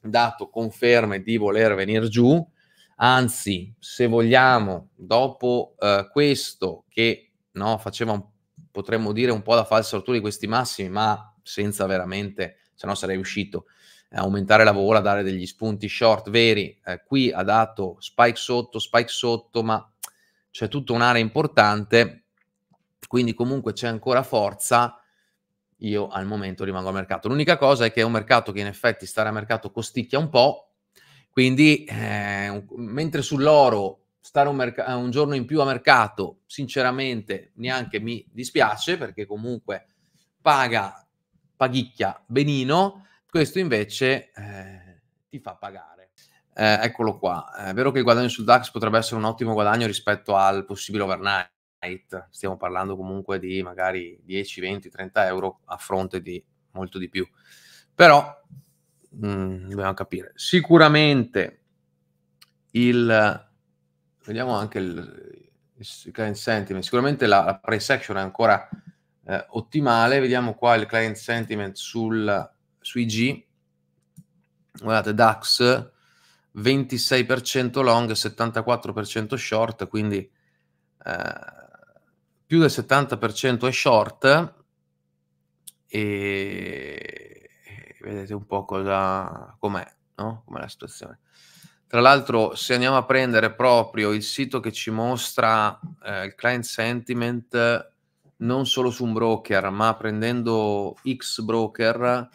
dato conferme di voler venire giù, anzi se vogliamo dopo eh, questo che no, faceva un, potremmo dire un po' la falsa rottura di questi massimi, ma senza veramente, se no sarei uscito eh, aumentare la vola, dare degli spunti short veri. Eh, qui ha dato spike sotto, spike sotto, ma c'è tutta un'area importante, quindi comunque c'è ancora forza. Io al momento rimango al mercato. L'unica cosa è che è un mercato che in effetti stare a mercato costicchia un po', quindi eh, mentre sull'oro stare un, merc- un giorno in più a mercato, sinceramente neanche mi dispiace perché comunque paga, paghicchia benino, questo invece eh, ti fa pagare. Eh, eccolo qua. È vero che il guadagno sul DAX potrebbe essere un ottimo guadagno rispetto al possibile overnight. Stiamo parlando comunque di magari 10, 20, 30 euro a fronte di molto di più. Però mh, mm, dobbiamo capire. Sicuramente il vediamo anche il, il client sentiment. Sicuramente la, la price action è ancora eh, ottimale. Vediamo qua il client sentiment sul sui G, guardate, DAX 26% long, 74% short, quindi eh, più del 70% è short e, e vedete un po' cosa, com'è, no? com'è la situazione. Tra l'altro, se andiamo a prendere proprio il sito che ci mostra eh, il client sentiment, non solo su un broker, ma prendendo X broker,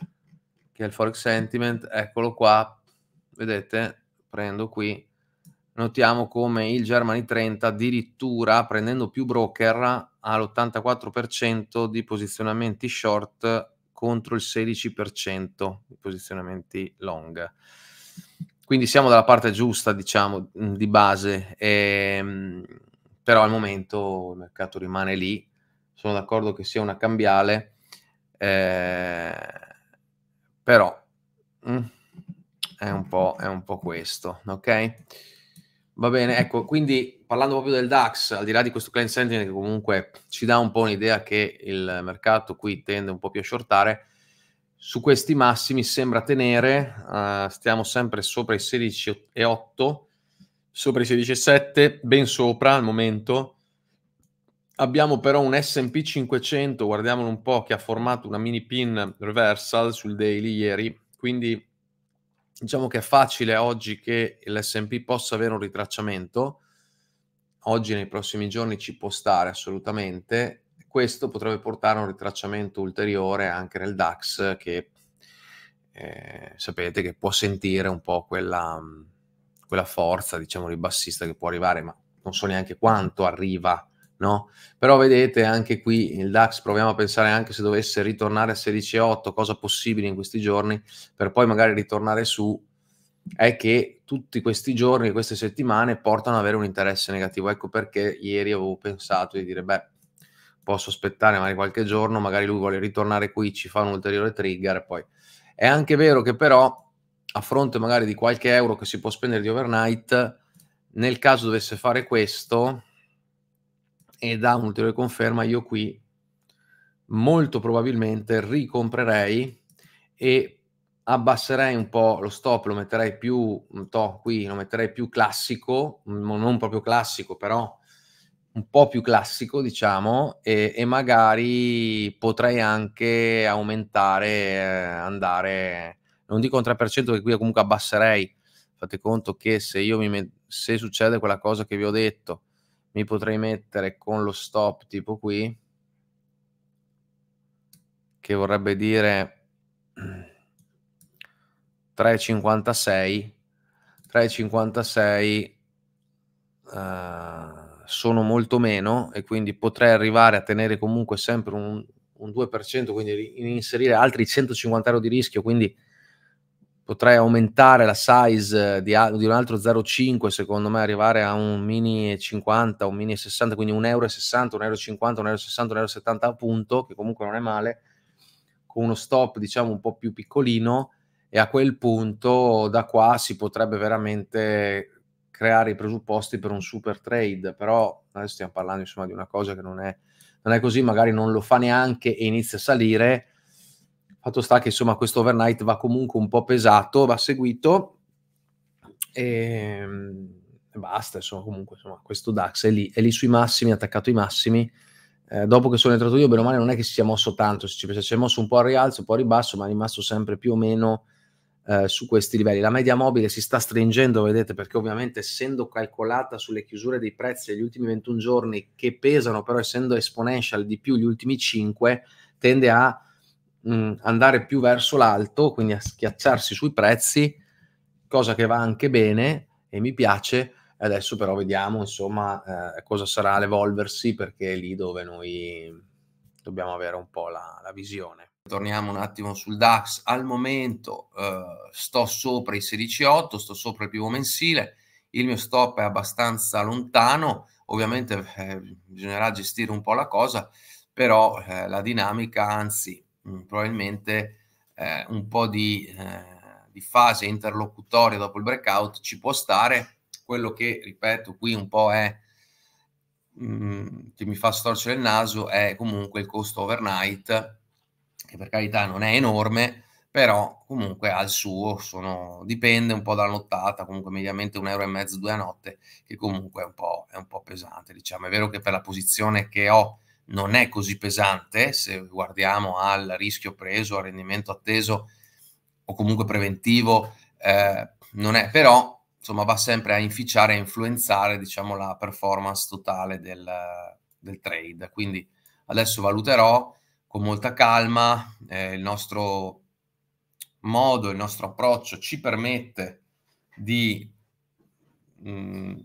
che è il Forex Sentiment, eccolo qua, vedete, prendo qui, notiamo come il Germany 30 addirittura prendendo più broker ha l'84% di posizionamenti short contro il 16% di posizionamenti long. Quindi siamo dalla parte giusta, diciamo, di base, e, ehm, però al momento il mercato rimane lì. Sono d'accordo che sia una cambiale. Eh, però mh, mm, è, un po', è un po' questo, ok? Va bene, ecco, quindi parlando proprio del DAX, al di là di questo client sentiment che comunque ci dà un po' un'idea che il mercato qui tende un po' più a shortare, su questi massimi sembra tenere, uh, stiamo sempre sopra i 16,8, sopra i 16,7, ben sopra al momento, Abbiamo però un SP 500, guardiamolo un po', che ha formato una mini pin reversal sul daily ieri, quindi diciamo che è facile oggi che l'SP possa avere un ritracciamento, oggi nei prossimi giorni ci può stare assolutamente, questo potrebbe portare a un ritracciamento ulteriore anche nel DAX che eh, sapete che può sentire un po' quella, quella forza, diciamo, ribassista che può arrivare, ma non so neanche quanto arriva no? Però vedete anche qui il DAX, proviamo a pensare anche se dovesse ritornare a 16,8, cosa possibile in questi giorni, per poi magari ritornare su, è che tutti questi giorni, queste settimane portano ad avere un interesse negativo. Ecco perché ieri avevo pensato di dire, beh, posso aspettare magari qualche giorno, magari lui vuole ritornare qui, ci fa un ulteriore trigger, e poi... È anche vero che però a fronte magari di qualche euro che si può spendere di overnight, nel caso dovesse fare questo, e da un'ulteriore conferma io qui molto probabilmente ricomprerei e abbasserei un po' lo stop, lo metterei più, to, qui lo metterei più classico, non proprio classico però, un po' più classico diciamo, e, e magari potrei anche aumentare, eh, andare, non dico un 3% perché qui comunque abbasserei, fate conto che se, io mi met- se succede quella cosa che vi ho detto, mi potrei mettere con lo stop tipo qui, che vorrebbe dire 3,56. 3,56 uh, sono molto meno e quindi potrei arrivare a tenere comunque sempre un, un 2%, quindi inserire altri 150 euro di rischio, quindi potrei aumentare la size eh, di, di un altro 0,5 secondo me arrivare a un mini 50 un mini 60 quindi 1,60 euro 1,50 euro 1,60 euro euro 70 punto che comunque non è male con uno stop diciamo un po' più piccolino e a quel punto da qua si potrebbe veramente creare i presupposti per un super trade però adesso stiamo parlando insomma di una cosa che non è, non è così magari non lo fa neanche e inizia a salire Fatto sta che insomma questo overnight va comunque un po' pesato, va seguito ehm, e, basta. Insomma, comunque insomma, questo DAX è lì, è lì sui massimi, attaccato ai massimi. Eh, dopo che sono entrato io, bene o male, non è che si sia mosso tanto, si è mosso un po' a rialzo, un po' a ribasso, ma è rimasto sempre più o meno eh, su questi livelli. La media mobile si sta stringendo, vedete, perché ovviamente essendo calcolata sulle chiusure dei prezzi degli ultimi 21 giorni, che pesano però essendo exponential di più gli ultimi 5, tende a mh, mm, andare più verso l'alto, quindi a schiacciarsi sui prezzi, cosa che va anche bene e mi piace. Adesso però vediamo insomma eh, cosa sarà l'evolversi perché è lì dove noi dobbiamo avere un po' la, la visione. Torniamo un attimo sul DAX. Al momento eh, sto sopra i 16,8, sto sopra il primo mensile, il mio stop è abbastanza lontano, ovviamente eh, bisognerà gestire un po' la cosa, però eh, la dinamica, anzi Mm, probabilmente eh, un po' di, eh, di, fase interlocutoria dopo il breakout ci può stare. Quello che, ripeto, qui un po' è mm, che mi fa storcere il naso è comunque il costo overnight, che per carità non è enorme, però comunque al suo sono, dipende un po' dalla nottata, comunque mediamente un euro e mezzo, due a notte, che comunque è un, è un po', pesante, diciamo. È vero che per la posizione che ho non è così pesante se guardiamo al rischio preso, al rendimento atteso o comunque preventivo, eh, non è, però insomma va sempre a inficiare, a influenzare diciamo la performance totale del, del trade. Quindi adesso valuterò con molta calma eh, il nostro modo, il nostro approccio ci permette di mh, mm,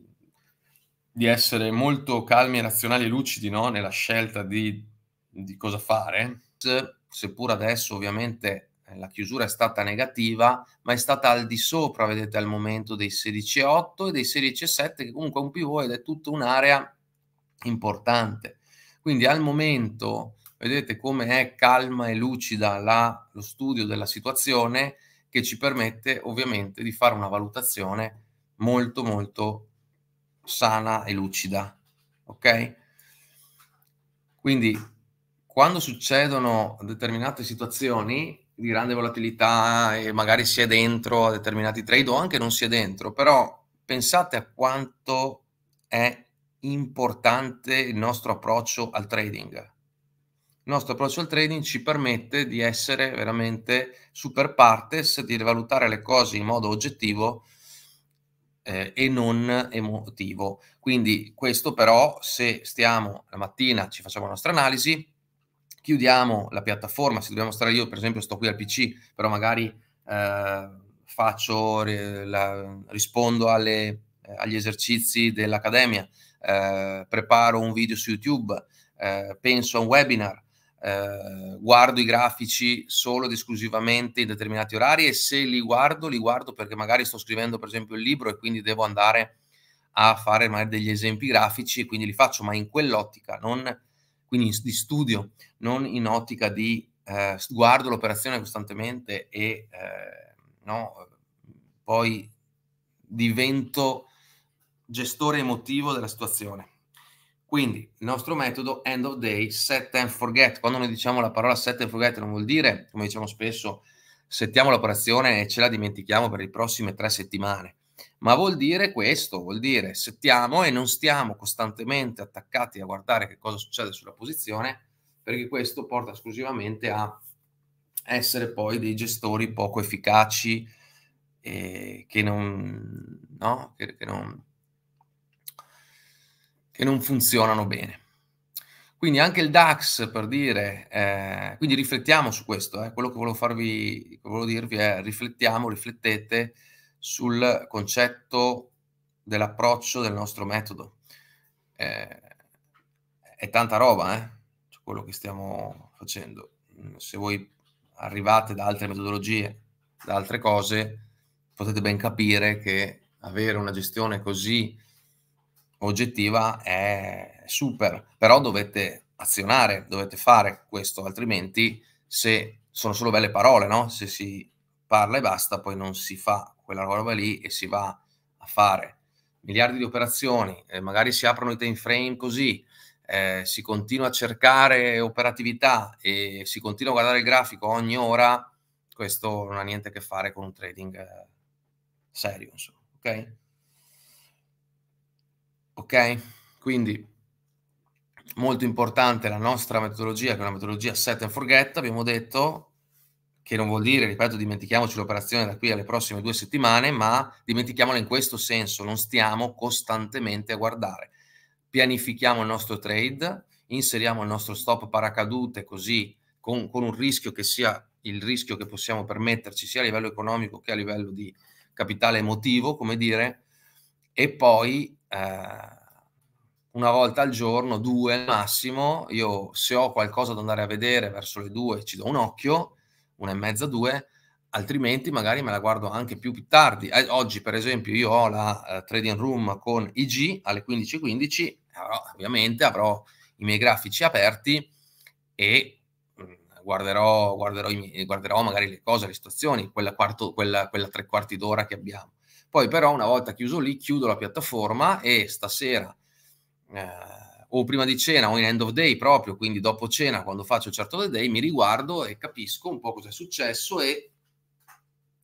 di essere molto calmi razionali e lucidi no? nella scelta di, di, cosa fare, seppur adesso ovviamente eh, la chiusura è stata negativa, ma è stata al di sopra, vedete, al momento dei 16,8 e dei 16,7, che comunque è un pivot ed è tutta un'area importante. Quindi al momento vedete come è calma e lucida la, lo studio della situazione che ci permette ovviamente di fare una valutazione molto molto sana e lucida. Ok? Quindi quando succedono determinate situazioni di grande volatilità e magari si è dentro a determinati trade o anche non si è dentro, però pensate a quanto è importante il nostro approccio al trading. Il nostro approccio al trading ci permette di essere veramente super partes, di rivalutare le cose in modo oggettivo eh, e non emotivo. Quindi questo però, se stiamo la mattina, ci facciamo la nostra analisi, chiudiamo la piattaforma, se dobbiamo stare io per esempio sto qui al PC, però magari eh, faccio, eh, la, rispondo alle, eh, agli esercizi dell'accademia, eh, preparo un video su YouTube, eh, penso a un webinar, eh, guardo i grafici solo ed esclusivamente in determinati orari e se li guardo, li guardo perché magari sto scrivendo per esempio il libro e quindi devo andare a fare magari degli esempi grafici e quindi li faccio, ma in quell'ottica, non quindi di studio, non in ottica di eh, guardo l'operazione costantemente e eh, no, poi divento gestore emotivo della situazione. Quindi il nostro metodo end of day set and forget. Quando noi diciamo la parola set and forget non vuol dire, come diciamo spesso, settiamo l'operazione e ce la dimentichiamo per le prossime tre settimane, ma vuol dire questo, vuol dire settiamo e non stiamo costantemente attaccati a guardare che cosa succede sulla posizione, perché questo porta esclusivamente a essere poi dei gestori poco efficaci eh, che non... No? Che, che non che non funzionano bene. Quindi anche il DAX, per dire, eh, quindi riflettiamo su questo, eh, quello che volevo, farvi, volevo dirvi è riflettiamo, riflettete sul concetto dell'approccio del nostro metodo. Eh, è tanta roba, eh, quello che stiamo facendo. Mm, se voi arrivate da altre metodologie, da altre cose, potete ben capire che avere una gestione così oggettiva è super, però dovete azionare, dovete fare questo, altrimenti se sono solo belle parole, no? Se si parla e basta, poi non si fa quella roba lì e si va a fare miliardi di operazioni, eh, magari si aprono i time frame così, eh, si continua a cercare operatività e si continua a guardare il grafico ogni ora, questo non ha niente a che fare con un trading eh, serio, insomma, ok? Ok? Quindi molto importante la nostra metodologia, che è una metodologia set and forget, abbiamo detto che non vuol dire, ripeto, dimentichiamoci l'operazione da qui alle prossime due settimane, ma dimentichiamola in questo senso, non stiamo costantemente a guardare. Pianifichiamo il nostro trade, inseriamo il nostro stop paracadute così con, con un rischio che sia il rischio che possiamo permetterci sia a livello economico che a livello di capitale emotivo, come dire, e poi eh, una volta al giorno, due al massimo, io se ho qualcosa da andare a vedere verso le due ci do un occhio, una e mezza, due, altrimenti magari me la guardo anche più, più tardi. Eh, oggi per esempio io ho la uh, trading room con IG alle 15.15, 15, ovviamente avrò i miei grafici aperti e mm, Guarderò, guarderò, guarderò, magari le cose, le situazioni, quella, quarto, quella, quella tre quarti d'ora che abbiamo. Poi però una volta chiuso lì, chiudo la piattaforma e stasera eh, o prima di cena o in end of day proprio, quindi dopo cena quando faccio il certo day, mi riguardo e capisco un po' cosa è successo e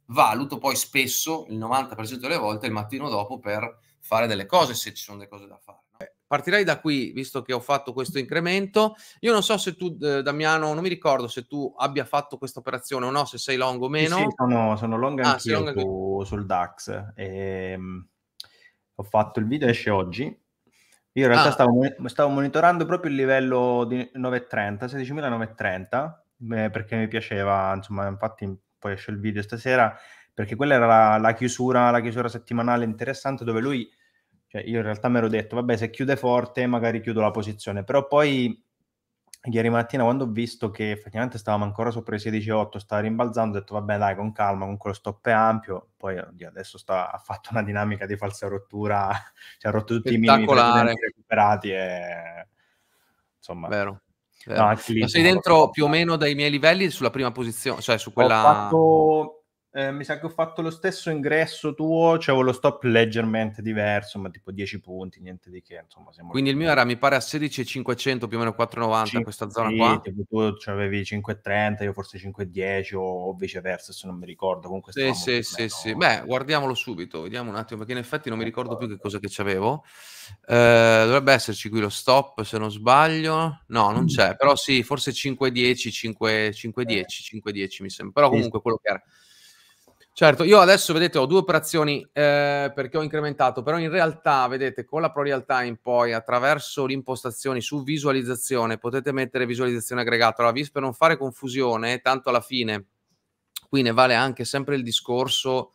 valuto poi spesso il 90% delle volte il mattino dopo per fare delle cose se ci sono delle cose da fare. Partirei da qui, visto che ho fatto questo incremento. Io non so se tu, eh, Damiano, non mi ricordo se tu abbia fatto questa operazione o no, se sei long o meno. Sì, sì sono, sono long ah, anch'io long sul DAX. E, ehm, ho fatto il video, esce oggi. Io in realtà ah. stavo, stavo, monitorando proprio il livello di 9,30, 16.930, eh, perché mi piaceva, insomma, infatti poi esce il video stasera, perché quella era la, la chiusura, la chiusura settimanale interessante dove lui cioè, io in realtà mi ero detto, vabbè, se chiude forte magari chiudo la posizione, però poi ieri mattina quando ho visto che effettivamente stavamo ancora sopra i 16,8, stava rimbalzando, ho detto vabbè dai con calma, con quello stop è ampio, poi oddio, adesso sta, ha fatto una dinamica di falsa rottura, ci cioè, ha rotto tutti i minimi recuperati e insomma... Vero. vero. No, lì, sei dentro più o meno dai miei livelli sulla prima posizione, cioè su quella... Ho fatto eh, mi sa che ho fatto lo stesso ingresso tuo, c'avevo cioè lo stop leggermente diverso, ma tipo 10 punti, niente di che. Insomma, Quindi il mio era, mi pare, a 16,500 più o meno 4,90 in questa zona sì, qua. Tipo tu cioè, avevi 5,30, io forse 5,10 o viceversa, se non mi ricordo. Comunque sì, sì, sì, sì. Beh, guardiamolo subito, vediamo un attimo, perché in effetti non mi ricordo più che cosa che c'avevo. Eh, dovrebbe esserci qui lo stop, se non sbaglio. No, non c'è, però sì, forse 5,10, 5,10, 5,10 mi sembra. Però comunque quello che era Certo, io adesso vedete ho due operazioni eh, perché ho incrementato, però in realtà vedete con la Pro Real Time poi attraverso le impostazioni su visualizzazione potete mettere visualizzazione aggregata, allora vis per non fare confusione, tanto alla fine qui ne vale anche sempre il discorso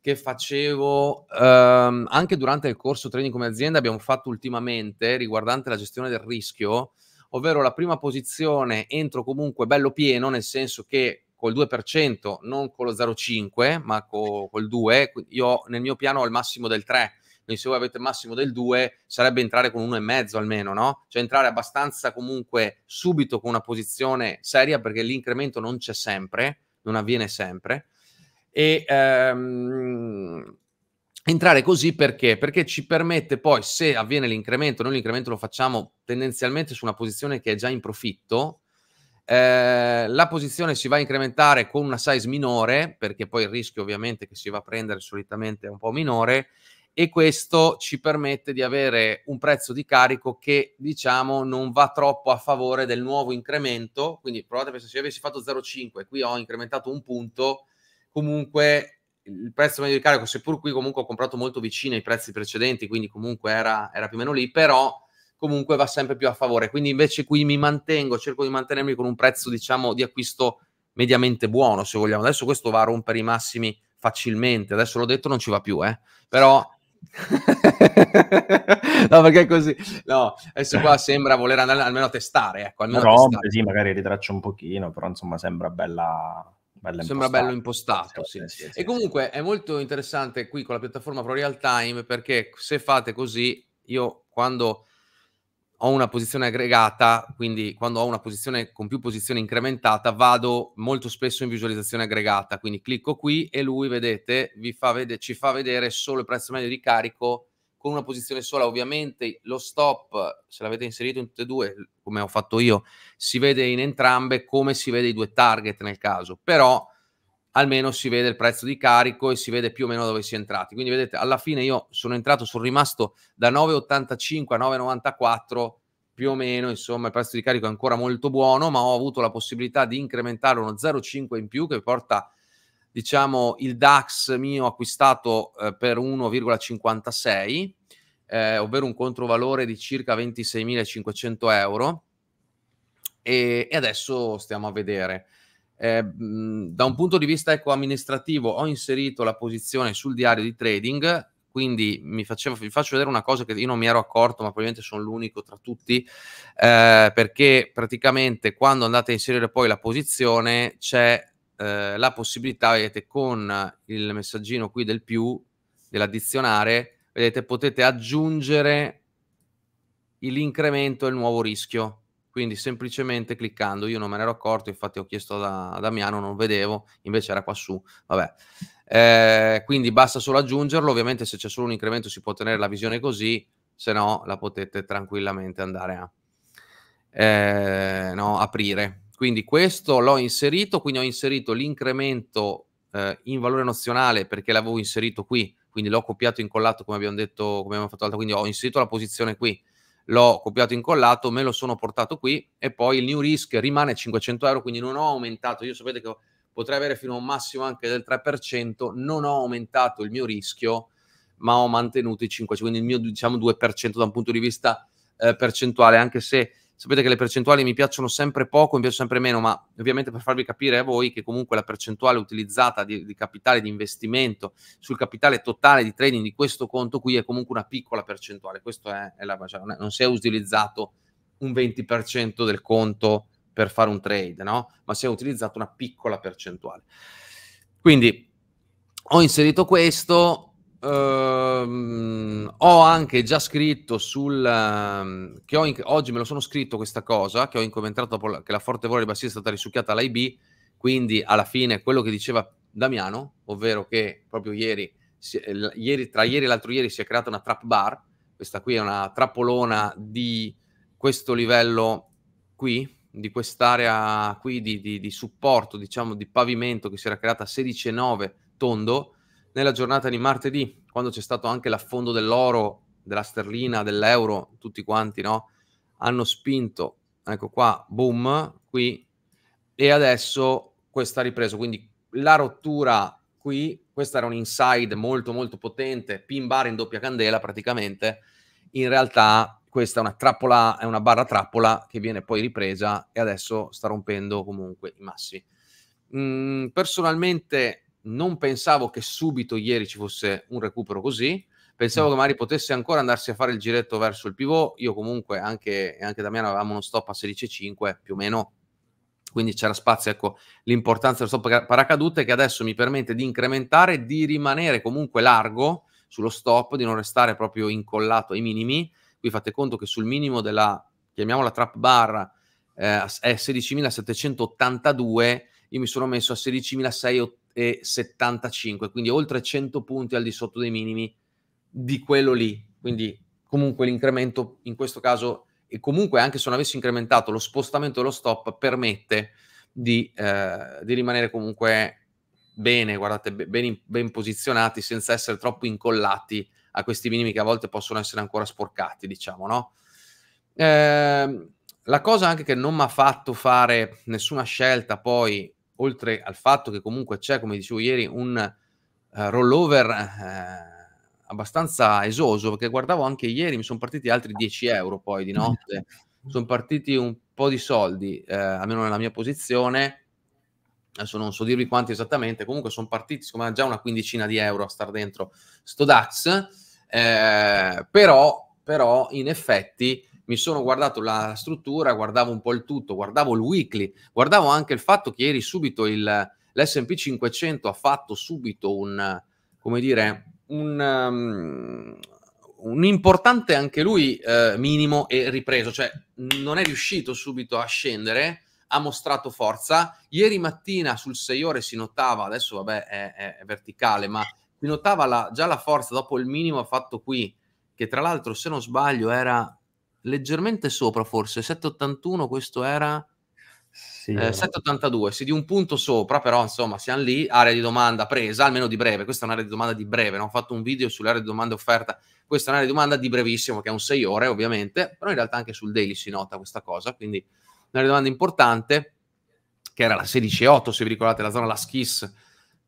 che facevo ehm, anche durante il corso Training come azienda abbiamo fatto ultimamente riguardante la gestione del rischio, ovvero la prima posizione entro comunque bello pieno, nel senso che col 2%, non con lo 0,5, ma co, col 2. Io nel mio piano ho il massimo del 3. Quindi se voi avete il massimo del 2, sarebbe entrare con 1,5 almeno, no? Cioè entrare abbastanza comunque subito con una posizione seria, perché l'incremento non c'è sempre, non avviene sempre. E ehm, entrare così perché? Perché ci permette poi, se avviene l'incremento, noi l'incremento lo facciamo tendenzialmente su una posizione che è già in profitto, eh, la posizione si va a incrementare con una size minore, perché poi il rischio ovviamente che si va a prendere solitamente è un po' minore, e questo ci permette di avere un prezzo di carico che diciamo non va troppo a favore del nuovo incremento. Quindi provate a pensare, se io avessi fatto 0,5 e qui ho incrementato un punto, comunque il prezzo medio di carico, seppur qui comunque ho comprato molto vicino ai prezzi precedenti, quindi comunque era, era più o meno lì, però comunque va sempre più a favore. Quindi invece qui mi mantengo, cerco di mantenermi con un prezzo, diciamo, di acquisto mediamente buono, se vogliamo. Adesso questo va a rompere i massimi facilmente. Adesso l'ho detto, non ci va più, eh. Però [laughs] no, perché è così. No, adesso qua sembra voler andare almeno a testare, ecco, almeno no, testare. sì, magari ritraccio un pochino, però insomma sembra bella Bello Sembra bello impostato, sì, sì. Sì, e comunque è molto interessante qui con la piattaforma Pro Real Time perché se fate così, io quando ho una posizione aggregata, quindi quando ho una posizione con più posizione incrementata vado molto spesso in visualizzazione aggregata, quindi clicco qui e lui, vedete, vi fa vede ci fa vedere solo il prezzo medio di carico con una posizione sola. Ovviamente lo stop, se l'avete inserito in tutte e due, come ho fatto io, si vede in entrambe come si vede i due target nel caso, però almeno si vede il prezzo di carico e si vede più o meno dove si è entrati. Quindi vedete, alla fine io sono entrato, sono rimasto da 9,85 a 9,94 più o meno, insomma, il prezzo di carico è ancora molto buono, ma ho avuto la possibilità di incrementare uno 0,5 in più che porta diciamo il DAX mio acquistato eh, per 1,56, eh, ovvero un controvalore di circa 26.500 euro. E, e adesso stiamo a vedere. Eh, da un punto di vista ecco, amministrativo ho inserito la posizione sul diario di trading, quindi mi facevo, vi faccio vedere una cosa che io non mi ero accorto, ma probabilmente sono l'unico tra tutti, eh, perché praticamente quando andate a inserire poi la posizione c'è eh, la possibilità, vedete, con il messaggino qui del più, dell'addizionare, vedete, potete aggiungere l'incremento e il nuovo rischio quindi semplicemente cliccando, io non me ne ero accorto, infatti ho chiesto a Damiano, non vedevo, invece era qua su, vabbè. Eh, quindi basta solo aggiungerlo, ovviamente se c'è solo un incremento si può tenere la visione così, se no la potete tranquillamente andare a eh, no, aprire. Quindi questo l'ho inserito, quindi ho inserito l'incremento eh, in valore nozionale perché l'avevo inserito qui, quindi l'ho copiato e incollato come abbiamo detto, come abbiamo fatto l'altra, quindi ho inserito la posizione qui l'ho copiato e incollato, me lo sono portato qui e poi il new risk rimane 500 euro, quindi non ho aumentato, io sapete che potrei avere fino a un massimo anche del 3%, non ho aumentato il mio rischio, ma ho mantenuto i 5, quindi il mio diciamo 2% da un punto di vista eh, percentuale, anche se Sapete che le percentuali mi piacciono sempre poco, mi piacciono sempre meno, ma ovviamente per farvi capire a voi che comunque la percentuale utilizzata di, di capitale di investimento sul capitale totale di trading di questo conto qui è comunque una piccola percentuale. Questo è, è la, cioè non, è, non si è utilizzato un 20% del conto per fare un trade, no? Ma si è utilizzata una piccola percentuale. Quindi ho inserito questo, ehm, ho anche già scritto sul... Ehm, che ho in- oggi me lo sono scritto questa cosa, che ho incommentato dopo la- che la forte vola di Bassi è stata risucchiata all'IB, quindi alla fine quello che diceva Damiano, ovvero che proprio ieri, si- eh, l- ieri tra ieri e l'altro ieri si è creata una trap bar, questa qui è una trappolona di questo livello qui, di quest'area qui di, di- di supporto, diciamo di pavimento che si era creata a 16,9 tondo, nella giornata di martedì, quando c'è stato anche l'affondo dell'oro, della sterlina, dell'euro, tutti quanti, no? Hanno spinto, ecco qua, boom, qui, e adesso questa ripresa. Quindi la rottura qui, questa era un inside molto molto potente, pin bar in doppia candela praticamente, in realtà questa è una trappola, è una barra trappola che viene poi ripresa e adesso sta rompendo comunque i massi. Mm, personalmente non pensavo che subito ieri ci fosse un recupero così. Pensavo mm. che magari potesse ancora andarsi a fare il giretto verso il pivot. Io comunque anche, anche Damiano avevamo uno stop a 16,5 più o meno, quindi c'era spazio. Ecco l'importanza dello stop paracadute che adesso mi permette di incrementare, di rimanere comunque largo sullo stop, di non restare proprio incollato ai minimi. Qui fate conto che sul minimo della, chiamiamola trap bar, eh, è 16.782, io mi sono messo a 16.680 e 75, quindi oltre 100 punti al di sotto dei minimi di quello lì. Quindi comunque l'incremento in questo caso e comunque anche se non avessi incrementato lo spostamento dello stop permette di, eh, di rimanere comunque bene, guardate, ben, ben, posizionati senza essere troppo incollati a questi minimi che a volte possono essere ancora sporcati, diciamo, no? Eh, la cosa anche che non mi ha fatto fare nessuna scelta poi oltre al fatto che comunque c'è, come dicevo ieri, un uh, rollover eh, abbastanza esoso, perché guardavo anche ieri, mi sono partiti altri 10 euro poi di notte, [laughs] sono partiti un po' di soldi, eh, almeno nella mia posizione, adesso non so dirvi quanti esattamente, comunque sono partiti, siccome già una quindicina di euro a star dentro sto DAX, eh, però, però in effetti mi sono guardato la struttura, guardavo un po' il tutto, guardavo il weekly, guardavo anche il fatto che ieri subito il, l'SP 500 ha fatto subito un, come dire, un, um, un importante anche lui eh, minimo e ripreso, cioè non è riuscito subito a scendere, ha mostrato forza. Ieri mattina sul 6 ore si notava, adesso vabbè è, è verticale, ma si notava la, già la forza dopo il minimo fatto qui, che tra l'altro se non sbaglio era leggermente sopra forse, 781 questo era... Sì, eh, 782, sì, di un punto sopra, però insomma siamo lì, area di domanda presa, almeno di breve, questa è un'area di domanda di breve, no? ho fatto un video sull'area di domanda offerta, questa è un'area di domanda di brevissimo, che è un 6 ore ovviamente, però in realtà anche sul daily si nota questa cosa, quindi un'area di domanda importante, che era la 16.8, se vi ricordate la zona, la schiss,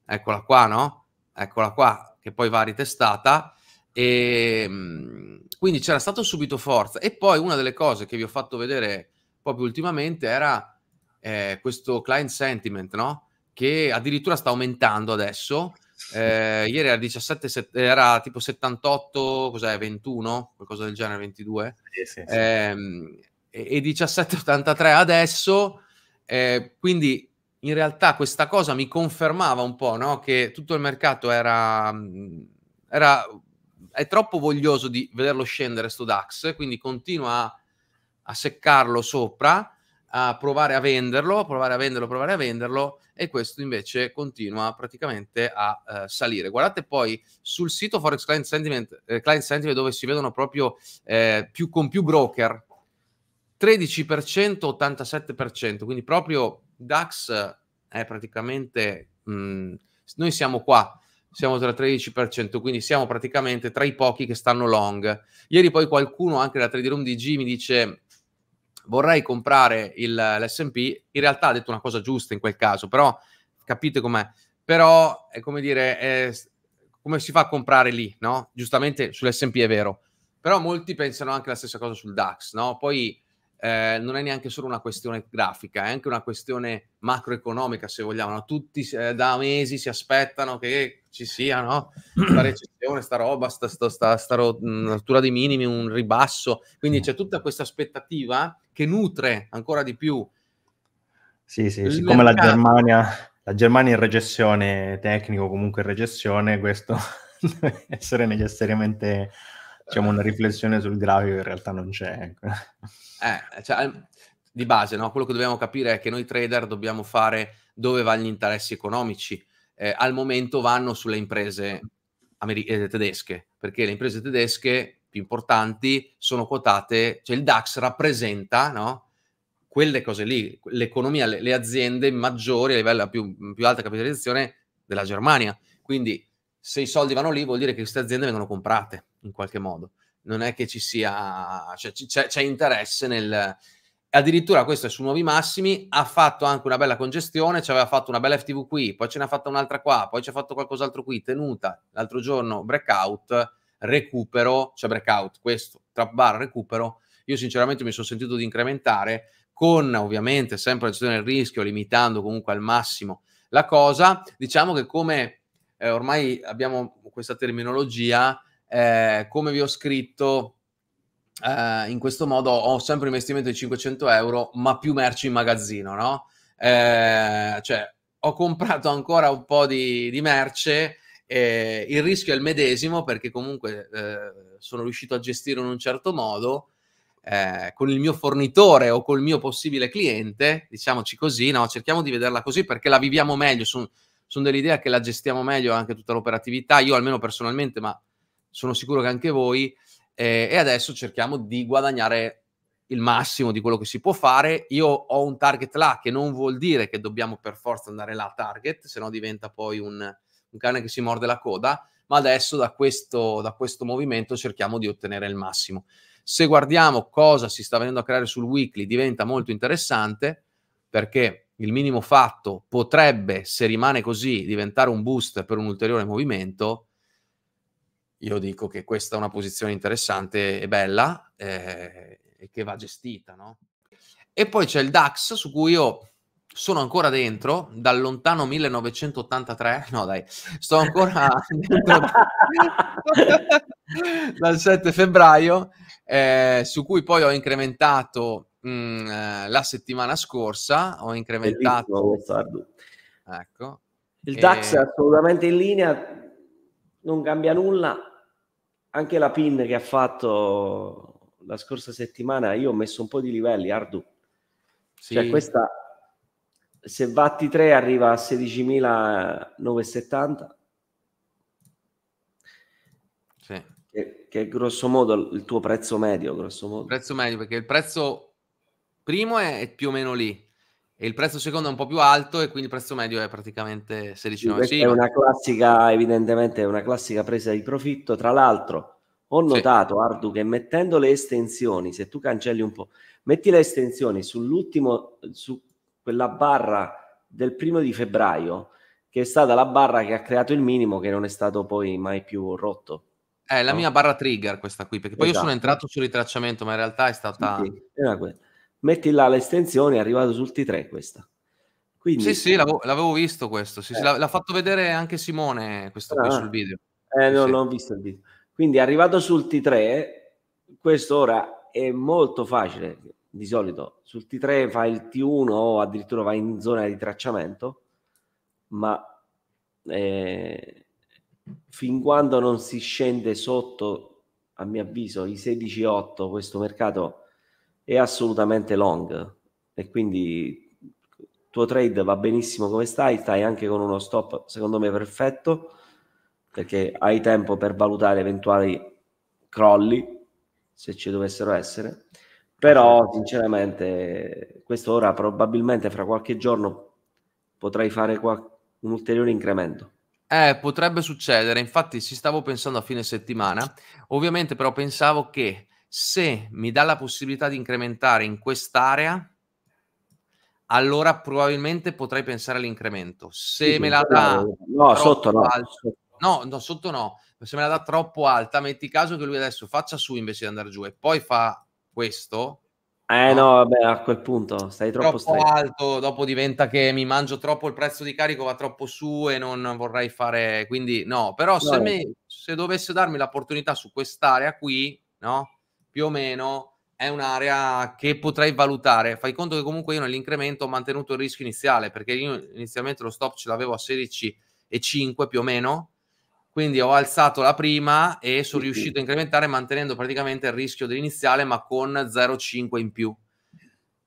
eccola qua, no? Eccola qua, che poi va ritestata, e, ehm, quindi c'era stato subito forza. E poi una delle cose che vi ho fatto vedere proprio ultimamente era eh, questo client sentiment, no? che addirittura sta aumentando adesso. Eh, ieri era, 17, era tipo 78, cos'è, 21, qualcosa del genere, 22. Sì, sì, sì. Eh, e 17,83 adesso. Eh, quindi in realtà questa cosa mi confermava un po' no? che tutto il mercato era, mm, era è troppo voglioso di vederlo scendere sto DAX, quindi continua a, a seccarlo sopra, a provare a venderlo, a provare a venderlo, a provare a venderlo e questo invece continua praticamente a eh, salire. Guardate poi sul sito Forex Client Sentiment, eh, Client Sentiment dove si vedono proprio eh, più, con più broker, 13%, 87%, quindi proprio DAX è praticamente... Mh, mm, noi siamo qua siamo tra il 13%, quindi siamo praticamente tra i pochi che stanno long. Ieri poi qualcuno anche da Trading Room G, mi dice vorrei comprare il, l'S&P, in realtà ha detto una cosa giusta in quel caso, però capite com'è, però è come dire, è, come si fa a comprare lì, no? Giustamente sull'S&P è vero, però molti pensano anche la stessa cosa sul DAX, no? Poi eh, non è neanche solo una questione grafica, è anche una questione macroeconomica, se vogliamo. Tutti eh, da mesi si aspettano che ci sia, no? La [clears throat] recessione, sta roba, sta, sta, sta, sta rottura mm, dei minimi, un ribasso. Quindi c'è tutta questa aspettativa che nutre ancora di più. Sì, sì, siccome la Germania, la Germania in recessione tecnico, comunque in recessione, questo deve [laughs] essere necessariamente diciamo, una riflessione sul grafico che in realtà non c'è. Ecco. Eh, eh, cioè, ehm, di base, no? quello che dobbiamo capire è che noi trader dobbiamo fare dove vanno gli interessi economici eh, al momento vanno sulle imprese amer- eh, tedesche, perché le imprese tedesche più importanti sono quotate, cioè il DAX rappresenta no? quelle cose lì, l'economia, le, le, aziende maggiori a livello più, più alta capitalizzazione della Germania. Quindi se i soldi vanno lì vuol dire che queste aziende vengono comprate in qualche modo. Non è che ci sia, cioè, c'è, c'è interesse nel, addirittura questo è su nuovi massimi, ha fatto anche una bella congestione, ci aveva fatto una bella FTV qui, poi ce n'ha fatta un'altra qua, poi ci ha fatto qualcos'altro qui, tenuta, l'altro giorno breakout, recupero, cioè breakout, questo, trap bar, recupero, io sinceramente mi sono sentito di incrementare con ovviamente sempre la gestione del rischio, limitando comunque al massimo la cosa, diciamo che come eh, ormai abbiamo questa terminologia, eh, come vi ho scritto, eh, in questo modo ho sempre un investimento di 500 euro, ma più merci in magazzino, no? Eh, cioè, ho comprato ancora un po' di, di merce, eh, il rischio è il medesimo perché comunque eh, sono riuscito a gestire in un certo modo, eh, con il mio fornitore o col mio possibile cliente, diciamoci così, no? cerchiamo di vederla così perché la viviamo meglio, sono son dell'idea che la gestiamo meglio anche tutta l'operatività, io almeno personalmente, ma sono sicuro che anche voi, eh, e adesso cerchiamo di guadagnare il massimo di quello che si può fare. Io ho un target là che non vuol dire che dobbiamo per forza andare là target, se no diventa poi un, un cane che si morde la coda, ma adesso da questo, da questo movimento cerchiamo di ottenere il massimo. Se guardiamo cosa si sta venendo a creare sul weekly diventa molto interessante perché il minimo fatto potrebbe, se rimane così, diventare un boost per un ulteriore movimento io dico che questa è una posizione interessante e bella eh, e che va gestita, no? E poi c'è il DAX su cui io sono ancora dentro dal lontano 1983, no dai, sto ancora [laughs] dentro dal 7 febbraio, eh, su cui poi ho incrementato mh, mm, eh, la settimana scorsa, ho incrementato... Ecco, il DAX è assolutamente in linea, non cambia nulla, anche la pin che ha fatto la scorsa settimana, io ho messo un po' di livelli, Ardu. Sì. Cioè questa, se batti 3 arriva a 16.970. Sì. Che, che è grosso modo il tuo prezzo medio, grosso modo. Prezzo medio, perché il prezzo primo è più o meno lì, e il prezzo secondo è un po' più alto e quindi il prezzo medio è praticamente 16,95. Sì, è una classica, evidentemente, è una classica presa di profitto. Tra l'altro, ho notato, sì. Ardu, che mettendo le estensioni, se tu cancelli un po', metti le estensioni sull'ultimo, su quella barra del primo di febbraio, che è stata la barra che ha creato il minimo, che non è stato poi mai più rotto. È la no? mia barra trigger questa qui, perché poi esatto. io sono esatto. entrato sul ritracciamento, ma in realtà è stata... Sì, era quella metti là l'estensione, è arrivato sul T3 questa. Quindi... Sì, sì, l'avevo, l'avevo visto questo, sì, eh. sì, l'ha, fatto vedere anche Simone questo ah, qui sul video. Eh, no, sì. non ho visto il video. Quindi è arrivato sul T3, questo ora è molto facile, di solito sul T3 fai il T1 o addirittura vai in zona di tracciamento, ma eh, fin quando non si scende sotto, a mio avviso, i 16,8, questo mercato è assolutamente long e quindi il tuo trade va benissimo come stai, stai anche con uno stop secondo me perfetto perché hai tempo per valutare eventuali crolli se ci dovessero essere però sinceramente questo ora probabilmente fra qualche giorno potrai fare un ulteriore incremento eh, potrebbe succedere infatti ci stavo pensando a fine settimana ovviamente però pensavo che se mi dà la possibilità di incrementare in quest'area, allora probabilmente potrei pensare all'incremento. Se sì, me la dà... No, sotto no. Alta, no, no, sotto no. Se me la dà troppo alta, metti caso che lui adesso faccia su invece di andare giù e poi fa questo. Eh no, vabbè, a quel punto stai troppo, troppo alto, dopo diventa che mi mangio troppo il prezzo di carico, va troppo su e non vorrei fare... Quindi no, però no, se, me, se dovesse darmi l'opportunità su quest'area qui, no? più o meno è un'area che potrei valutare. Fai conto che comunque io nell'incremento ho mantenuto il rischio iniziale perché io inizialmente lo stop ce l'avevo a 16,5 più o meno. Quindi ho alzato la prima e sono riuscito a incrementare mantenendo praticamente il rischio dell'iniziale ma con 0,5 in più. Se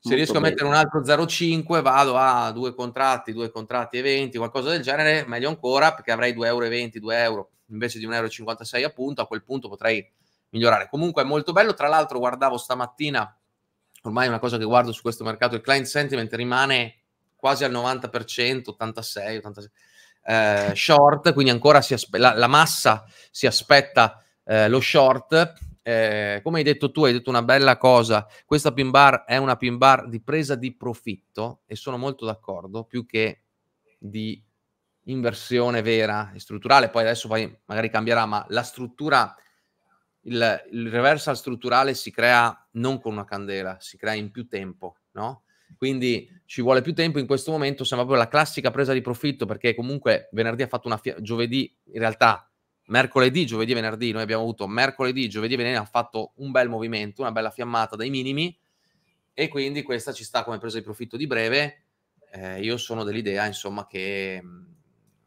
Molto riesco bello. a mettere un altro 0,5 vado a due contratti, due contratti e 20, qualcosa del genere, meglio ancora perché avrei 2,20 euro, 2 euro invece di 1,56 euro a a quel punto potrei migliorare. Comunque è molto bello, tra l'altro guardavo stamattina, ormai è una cosa che guardo su questo mercato, il client sentiment rimane quasi al 90%, 86, 86 eh, short, quindi ancora aspe- la, la, massa si aspetta eh, lo short. Eh, come hai detto tu, hai detto una bella cosa, questa pin bar è una pin bar di presa di profitto e sono molto d'accordo, più che di inversione vera e strutturale, poi adesso poi magari cambierà, ma la struttura il, il reversal strutturale si crea non con una candela, si crea in più tempo, no? Quindi ci vuole più tempo in questo momento, sembra proprio la classica presa di profitto perché comunque venerdì ha fatto una fia- giovedì in realtà mercoledì, giovedì e venerdì noi abbiamo avuto mercoledì, giovedì e venerdì ha fatto un bel movimento, una bella fiammata dai minimi e quindi questa ci sta come presa di profitto di breve. Eh, io sono dell'idea insomma che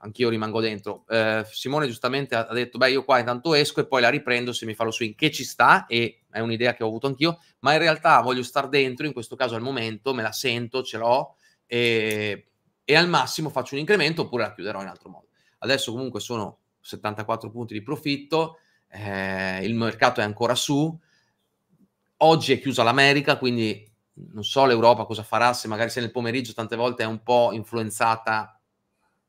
anch'io rimango dentro. Eh, Simone giustamente ha detto, beh, io qua intanto esco e poi la riprendo se mi fa lo swing, che ci sta e è un'idea che ho avuto anch'io, ma in realtà voglio stare dentro, in questo caso al momento, me la sento, ce l'ho e, e al massimo faccio un incremento oppure la chiuderò in altro modo. Adesso comunque sono 74 punti di profitto, eh, il mercato è ancora su, oggi è chiusa l'America, quindi non so l'Europa cosa farà, se magari se nel pomeriggio tante volte è un po' influenzata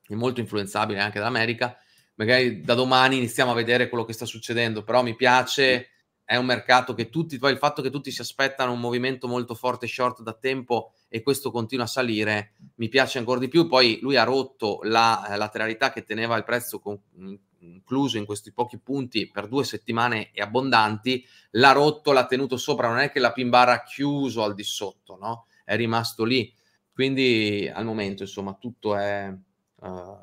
è molto influenzabile anche dall'America, magari da domani iniziamo a vedere quello che sta succedendo, però mi piace, è un mercato che tutti, poi il fatto che tutti si aspettano un movimento molto forte short da tempo e questo continua a salire, mi piace ancora di più, poi lui ha rotto la eh, lateralità che teneva il prezzo con, incluso in questi pochi punti per due settimane e abbondanti, l'ha rotto, l'ha tenuto sopra, non è che la pin bar ha chiuso al di sotto, no? È rimasto lì. Quindi al momento, insomma, tutto è uh,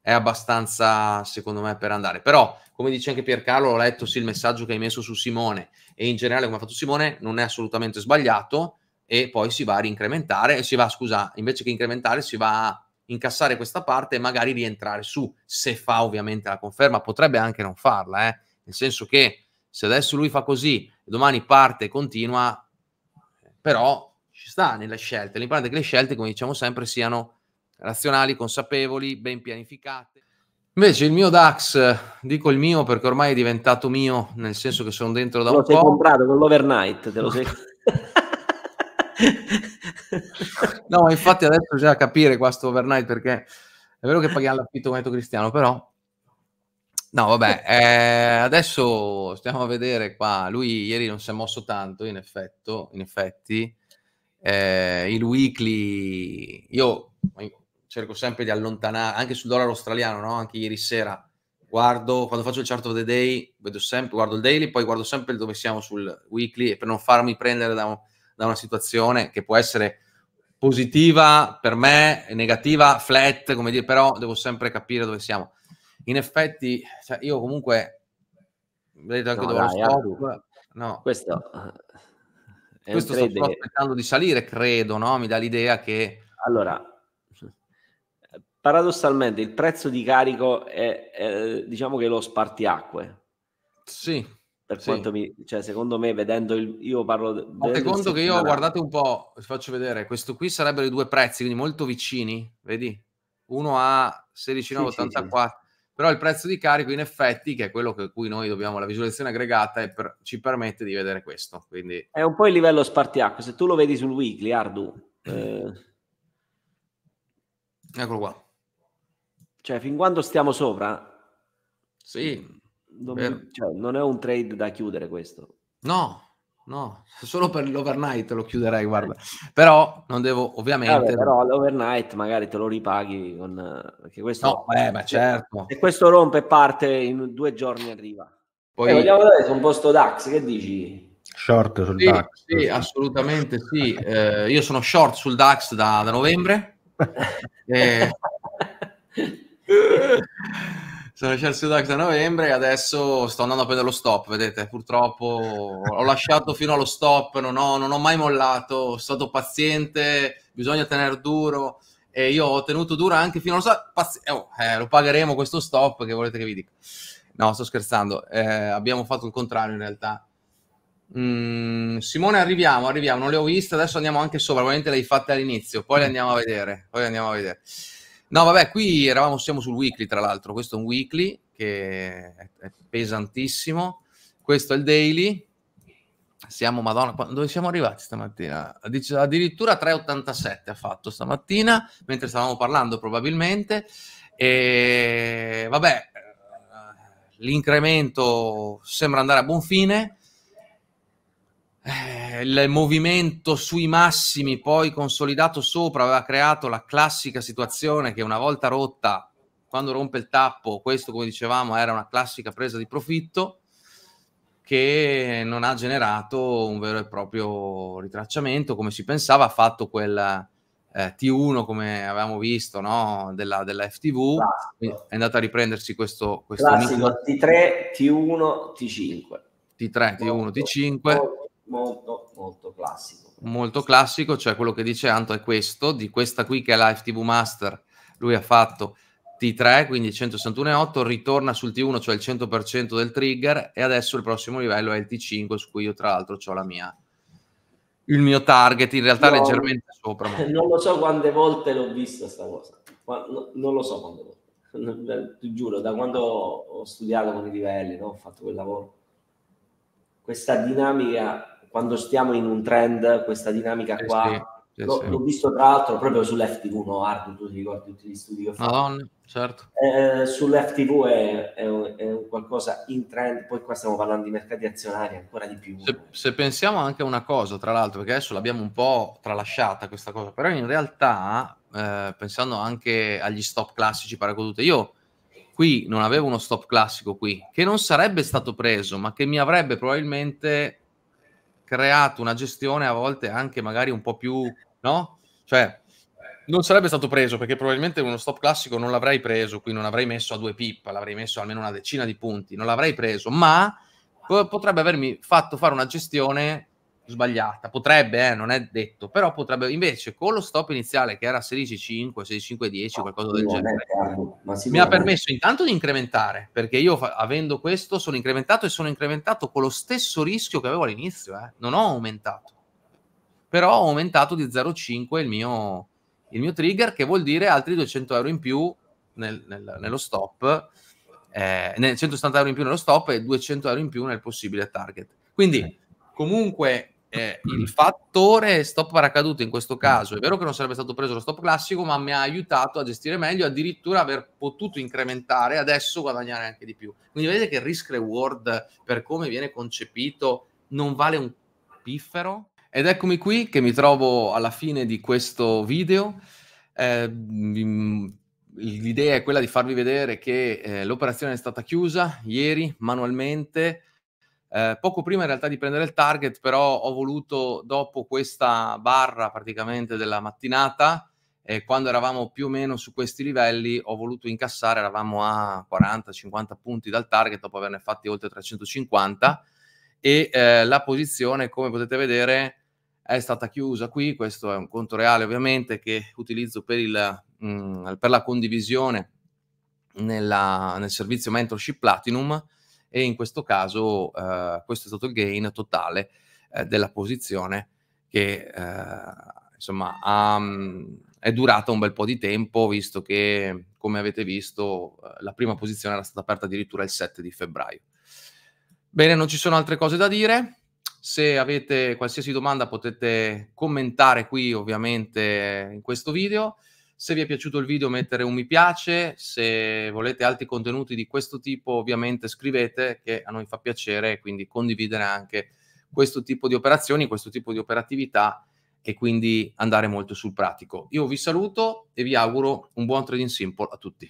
è abbastanza, secondo me, per andare. Però, come dice anche Piercarlo, ho letto sì il messaggio che hai messo su Simone e in generale come ha fatto Simone, non è assolutamente sbagliato e poi si va a rincrementare, si va, scusa, invece che incrementare si va a incassare questa parte e magari rientrare su, se fa ovviamente la conferma, potrebbe anche non farla, eh? nel senso che se adesso lui fa così, domani parte e continua, però ci sta nelle scelte, l'importante è che le scelte, come diciamo sempre, siano razionali, consapevoli, ben pianificate. Invece il mio DAX, dico il mio perché ormai è diventato mio, nel senso che sono dentro da un po'. Lo sei comprato con l'overnight, te lo [laughs] sei... no, infatti adesso bisogna capire qua sto overnight perché è vero che paghiamo l'affitto come cristiano, però... No, vabbè, eh, adesso stiamo a vedere qua. Lui ieri non si è mosso tanto, in, effetto, in effetti. Eh, il weekly, io cerco sempre di allontanare, anche sul dollaro australiano, no? anche ieri sera, guardo, quando faccio il chart of the day, vedo sempre, guardo il daily, poi guardo sempre dove siamo sul weekly per non farmi prendere da, da una situazione che può essere positiva per me, negativa, flat, come dire, però devo sempre capire dove siamo. In effetti, cioè, io comunque, vedete anche no, dove dai, no. questo, questo sto aspettando di salire, credo, no? mi dà l'idea che... Allora, paradossalmente il prezzo di carico è, è diciamo che lo spartiacque. Sì. Per sì. quanto mi, cioè, secondo me, vedendo il, io parlo. secondo che io, guardate un po', faccio vedere, questo qui sarebbero i due prezzi, quindi molto vicini, vedi? Uno a 16,84, sì, sì, però il prezzo di carico, in effetti, che è quello che cui noi dobbiamo la visualizzazione aggregata, per, ci permette di vedere questo. Quindi... È un po' il livello spartiacque. Se tu lo vedi sul weekly, Ardu, mm. eh... eccolo qua. Cioè, fin quando stiamo sopra, sì, mm, non, cioè, non è un trade da chiudere questo. No, No, solo per l'overnight lo chiuderei, guarda. Però non devo, ovviamente... Vabbè, però l'overnight magari te lo ripaghi con... Perché questo... No, beh, ma certo. e questo rompe parte, in due giorni arriva. Poi... Eh, vogliamo vedere su un posto DAX, che dici? Short sul sì, DAX. Sì, assolutamente sì. Eh, io sono short sul DAX da, da novembre. [laughs] eh... [laughs] [laughs] Sono scelto da novembre e adesso sto andando a prendere lo stop, vedete, purtroppo ho lasciato fino allo stop, non ho, non ho mai mollato, sono stato paziente, bisogna tenere duro e io ho tenuto duro anche fino allo stop, paz- eh, oh, eh, lo pagheremo questo stop che volete che vi dica. No, sto scherzando, eh, abbiamo fatto il contrario in realtà. Mm, Simone, arriviamo, arriviamo, non le ho viste, adesso andiamo anche sopra, probabilmente le hai fatte all'inizio, poi le mm. andiamo a vedere, poi le andiamo a vedere. No, vabbè, qui eravamo, siamo sul weekly, tra l'altro. Questo è un weekly che è, pesantissimo. Questo è il daily. Siamo, madonna, dove siamo arrivati stamattina? Dice, addirittura 3,87 ha fatto stamattina, mentre stavamo parlando probabilmente. E vabbè, eh, l'incremento sembra andare a buon fine eh, il movimento sui massimi poi consolidato sopra aveva creato la classica situazione che una volta rotta quando rompe il tappo questo come dicevamo era una classica presa di profitto che non ha generato un vero e proprio ritracciamento come si pensava ha fatto quel eh, T1 come avevamo visto no? della, della FTV è andato a riprendersi questo, questo T3, T1, T5 T3, T1, T5 molto, molto classico. Molto classico, cioè quello che dice Anto è questo, di questa qui che è Live TV Master, lui ha fatto T3, quindi 161,8, ritorna sul T1, cioè il 100% del trigger, e adesso il prossimo livello è il T5, su cui io tra l'altro ho la mia, il mio target, in realtà no, leggermente sopra. Ma... Non lo so quante volte l'ho vista sta cosa, no, non lo so quante volte. [laughs] ti giuro, da quando ho studiato con i livelli, no? ho fatto quel lavoro, questa dinamica quando stiamo in un trend, questa dinamica eh qua. Sì. Sì, l'ho, sì. l'ho, visto tra l'altro proprio sull'FTV, no? Ardu, tu ti ricordi tutti gli studi che ho fatto? Madonna, certo. Eh, eh sull'FTV è, è, è qualcosa in trend, poi qua stiamo parlando di mercati azionari ancora di più. Se, se, pensiamo anche a una cosa, tra l'altro, perché adesso l'abbiamo un po' tralasciata questa cosa, però in realtà, eh, pensando anche agli stop classici paracadute, io qui non avevo uno stop classico qui, che non sarebbe stato preso, ma che mi avrebbe probabilmente creato una gestione a volte anche magari un po' più, no? Cioè, non sarebbe stato preso perché probabilmente uno stop classico non l'avrei preso, qui non avrei messo a due pip, l'avrei messo almeno una decina di punti, non l'avrei preso, ma potrebbe avermi fatto fare una gestione sbagliata, potrebbe, eh, non è detto, però potrebbe invece con lo stop iniziale che era 16,5, 16.5-10, qualcosa del genere, mi ha permesso intanto di incrementare, perché io avendo questo sono incrementato e sono incrementato con lo stesso rischio che avevo all'inizio, eh. non ho aumentato, però ho aumentato di 0,5 il mio, il mio trigger, che vuol dire altri 200 euro in più nel, nel, nello stop, eh, 170 euro in più nello stop e 200 euro in più nel possibile target. Quindi comunque eh, il fattore stop paracadute in questo caso è vero che non sarebbe stato preso lo stop classico ma mi ha aiutato a gestire meglio addirittura aver potuto incrementare adesso guadagnare anche di più quindi vedete che il risk reward per come viene concepito non vale un piffero ed eccomi qui che mi trovo alla fine di questo video eh, mm, l'idea è quella di farvi vedere che eh, l'operazione è stata chiusa ieri manualmente eh, poco prima in realtà di prendere il target, però ho voluto dopo questa barra praticamente della mattinata, eh, quando eravamo più o meno su questi livelli, ho voluto incassare, eravamo a 40-50 punti dal target dopo averne fatti oltre 350 e eh, la posizione, come potete vedere, è stata chiusa qui, questo è un conto reale ovviamente che utilizzo per, il, mh, mhmm, per la condivisione nella, nel servizio Mentorship Platinum e in questo caso eh, questo è stato il gain totale eh, della posizione che eh, insomma ha, mm, è durata un bel po' di tempo visto che come avete visto eh, la prima posizione era stata aperta addirittura il 7 di febbraio. Bene, non ci sono altre cose da dire. Se avete qualsiasi domanda potete commentare qui ovviamente in questo video. Se vi è piaciuto il video mettere un mi piace, se volete altri contenuti di questo tipo ovviamente scrivete che a noi fa piacere quindi condividere anche questo tipo di operazioni, questo tipo di operatività e quindi andare molto sul pratico. Io vi saluto e vi auguro un buon trading simple a tutti.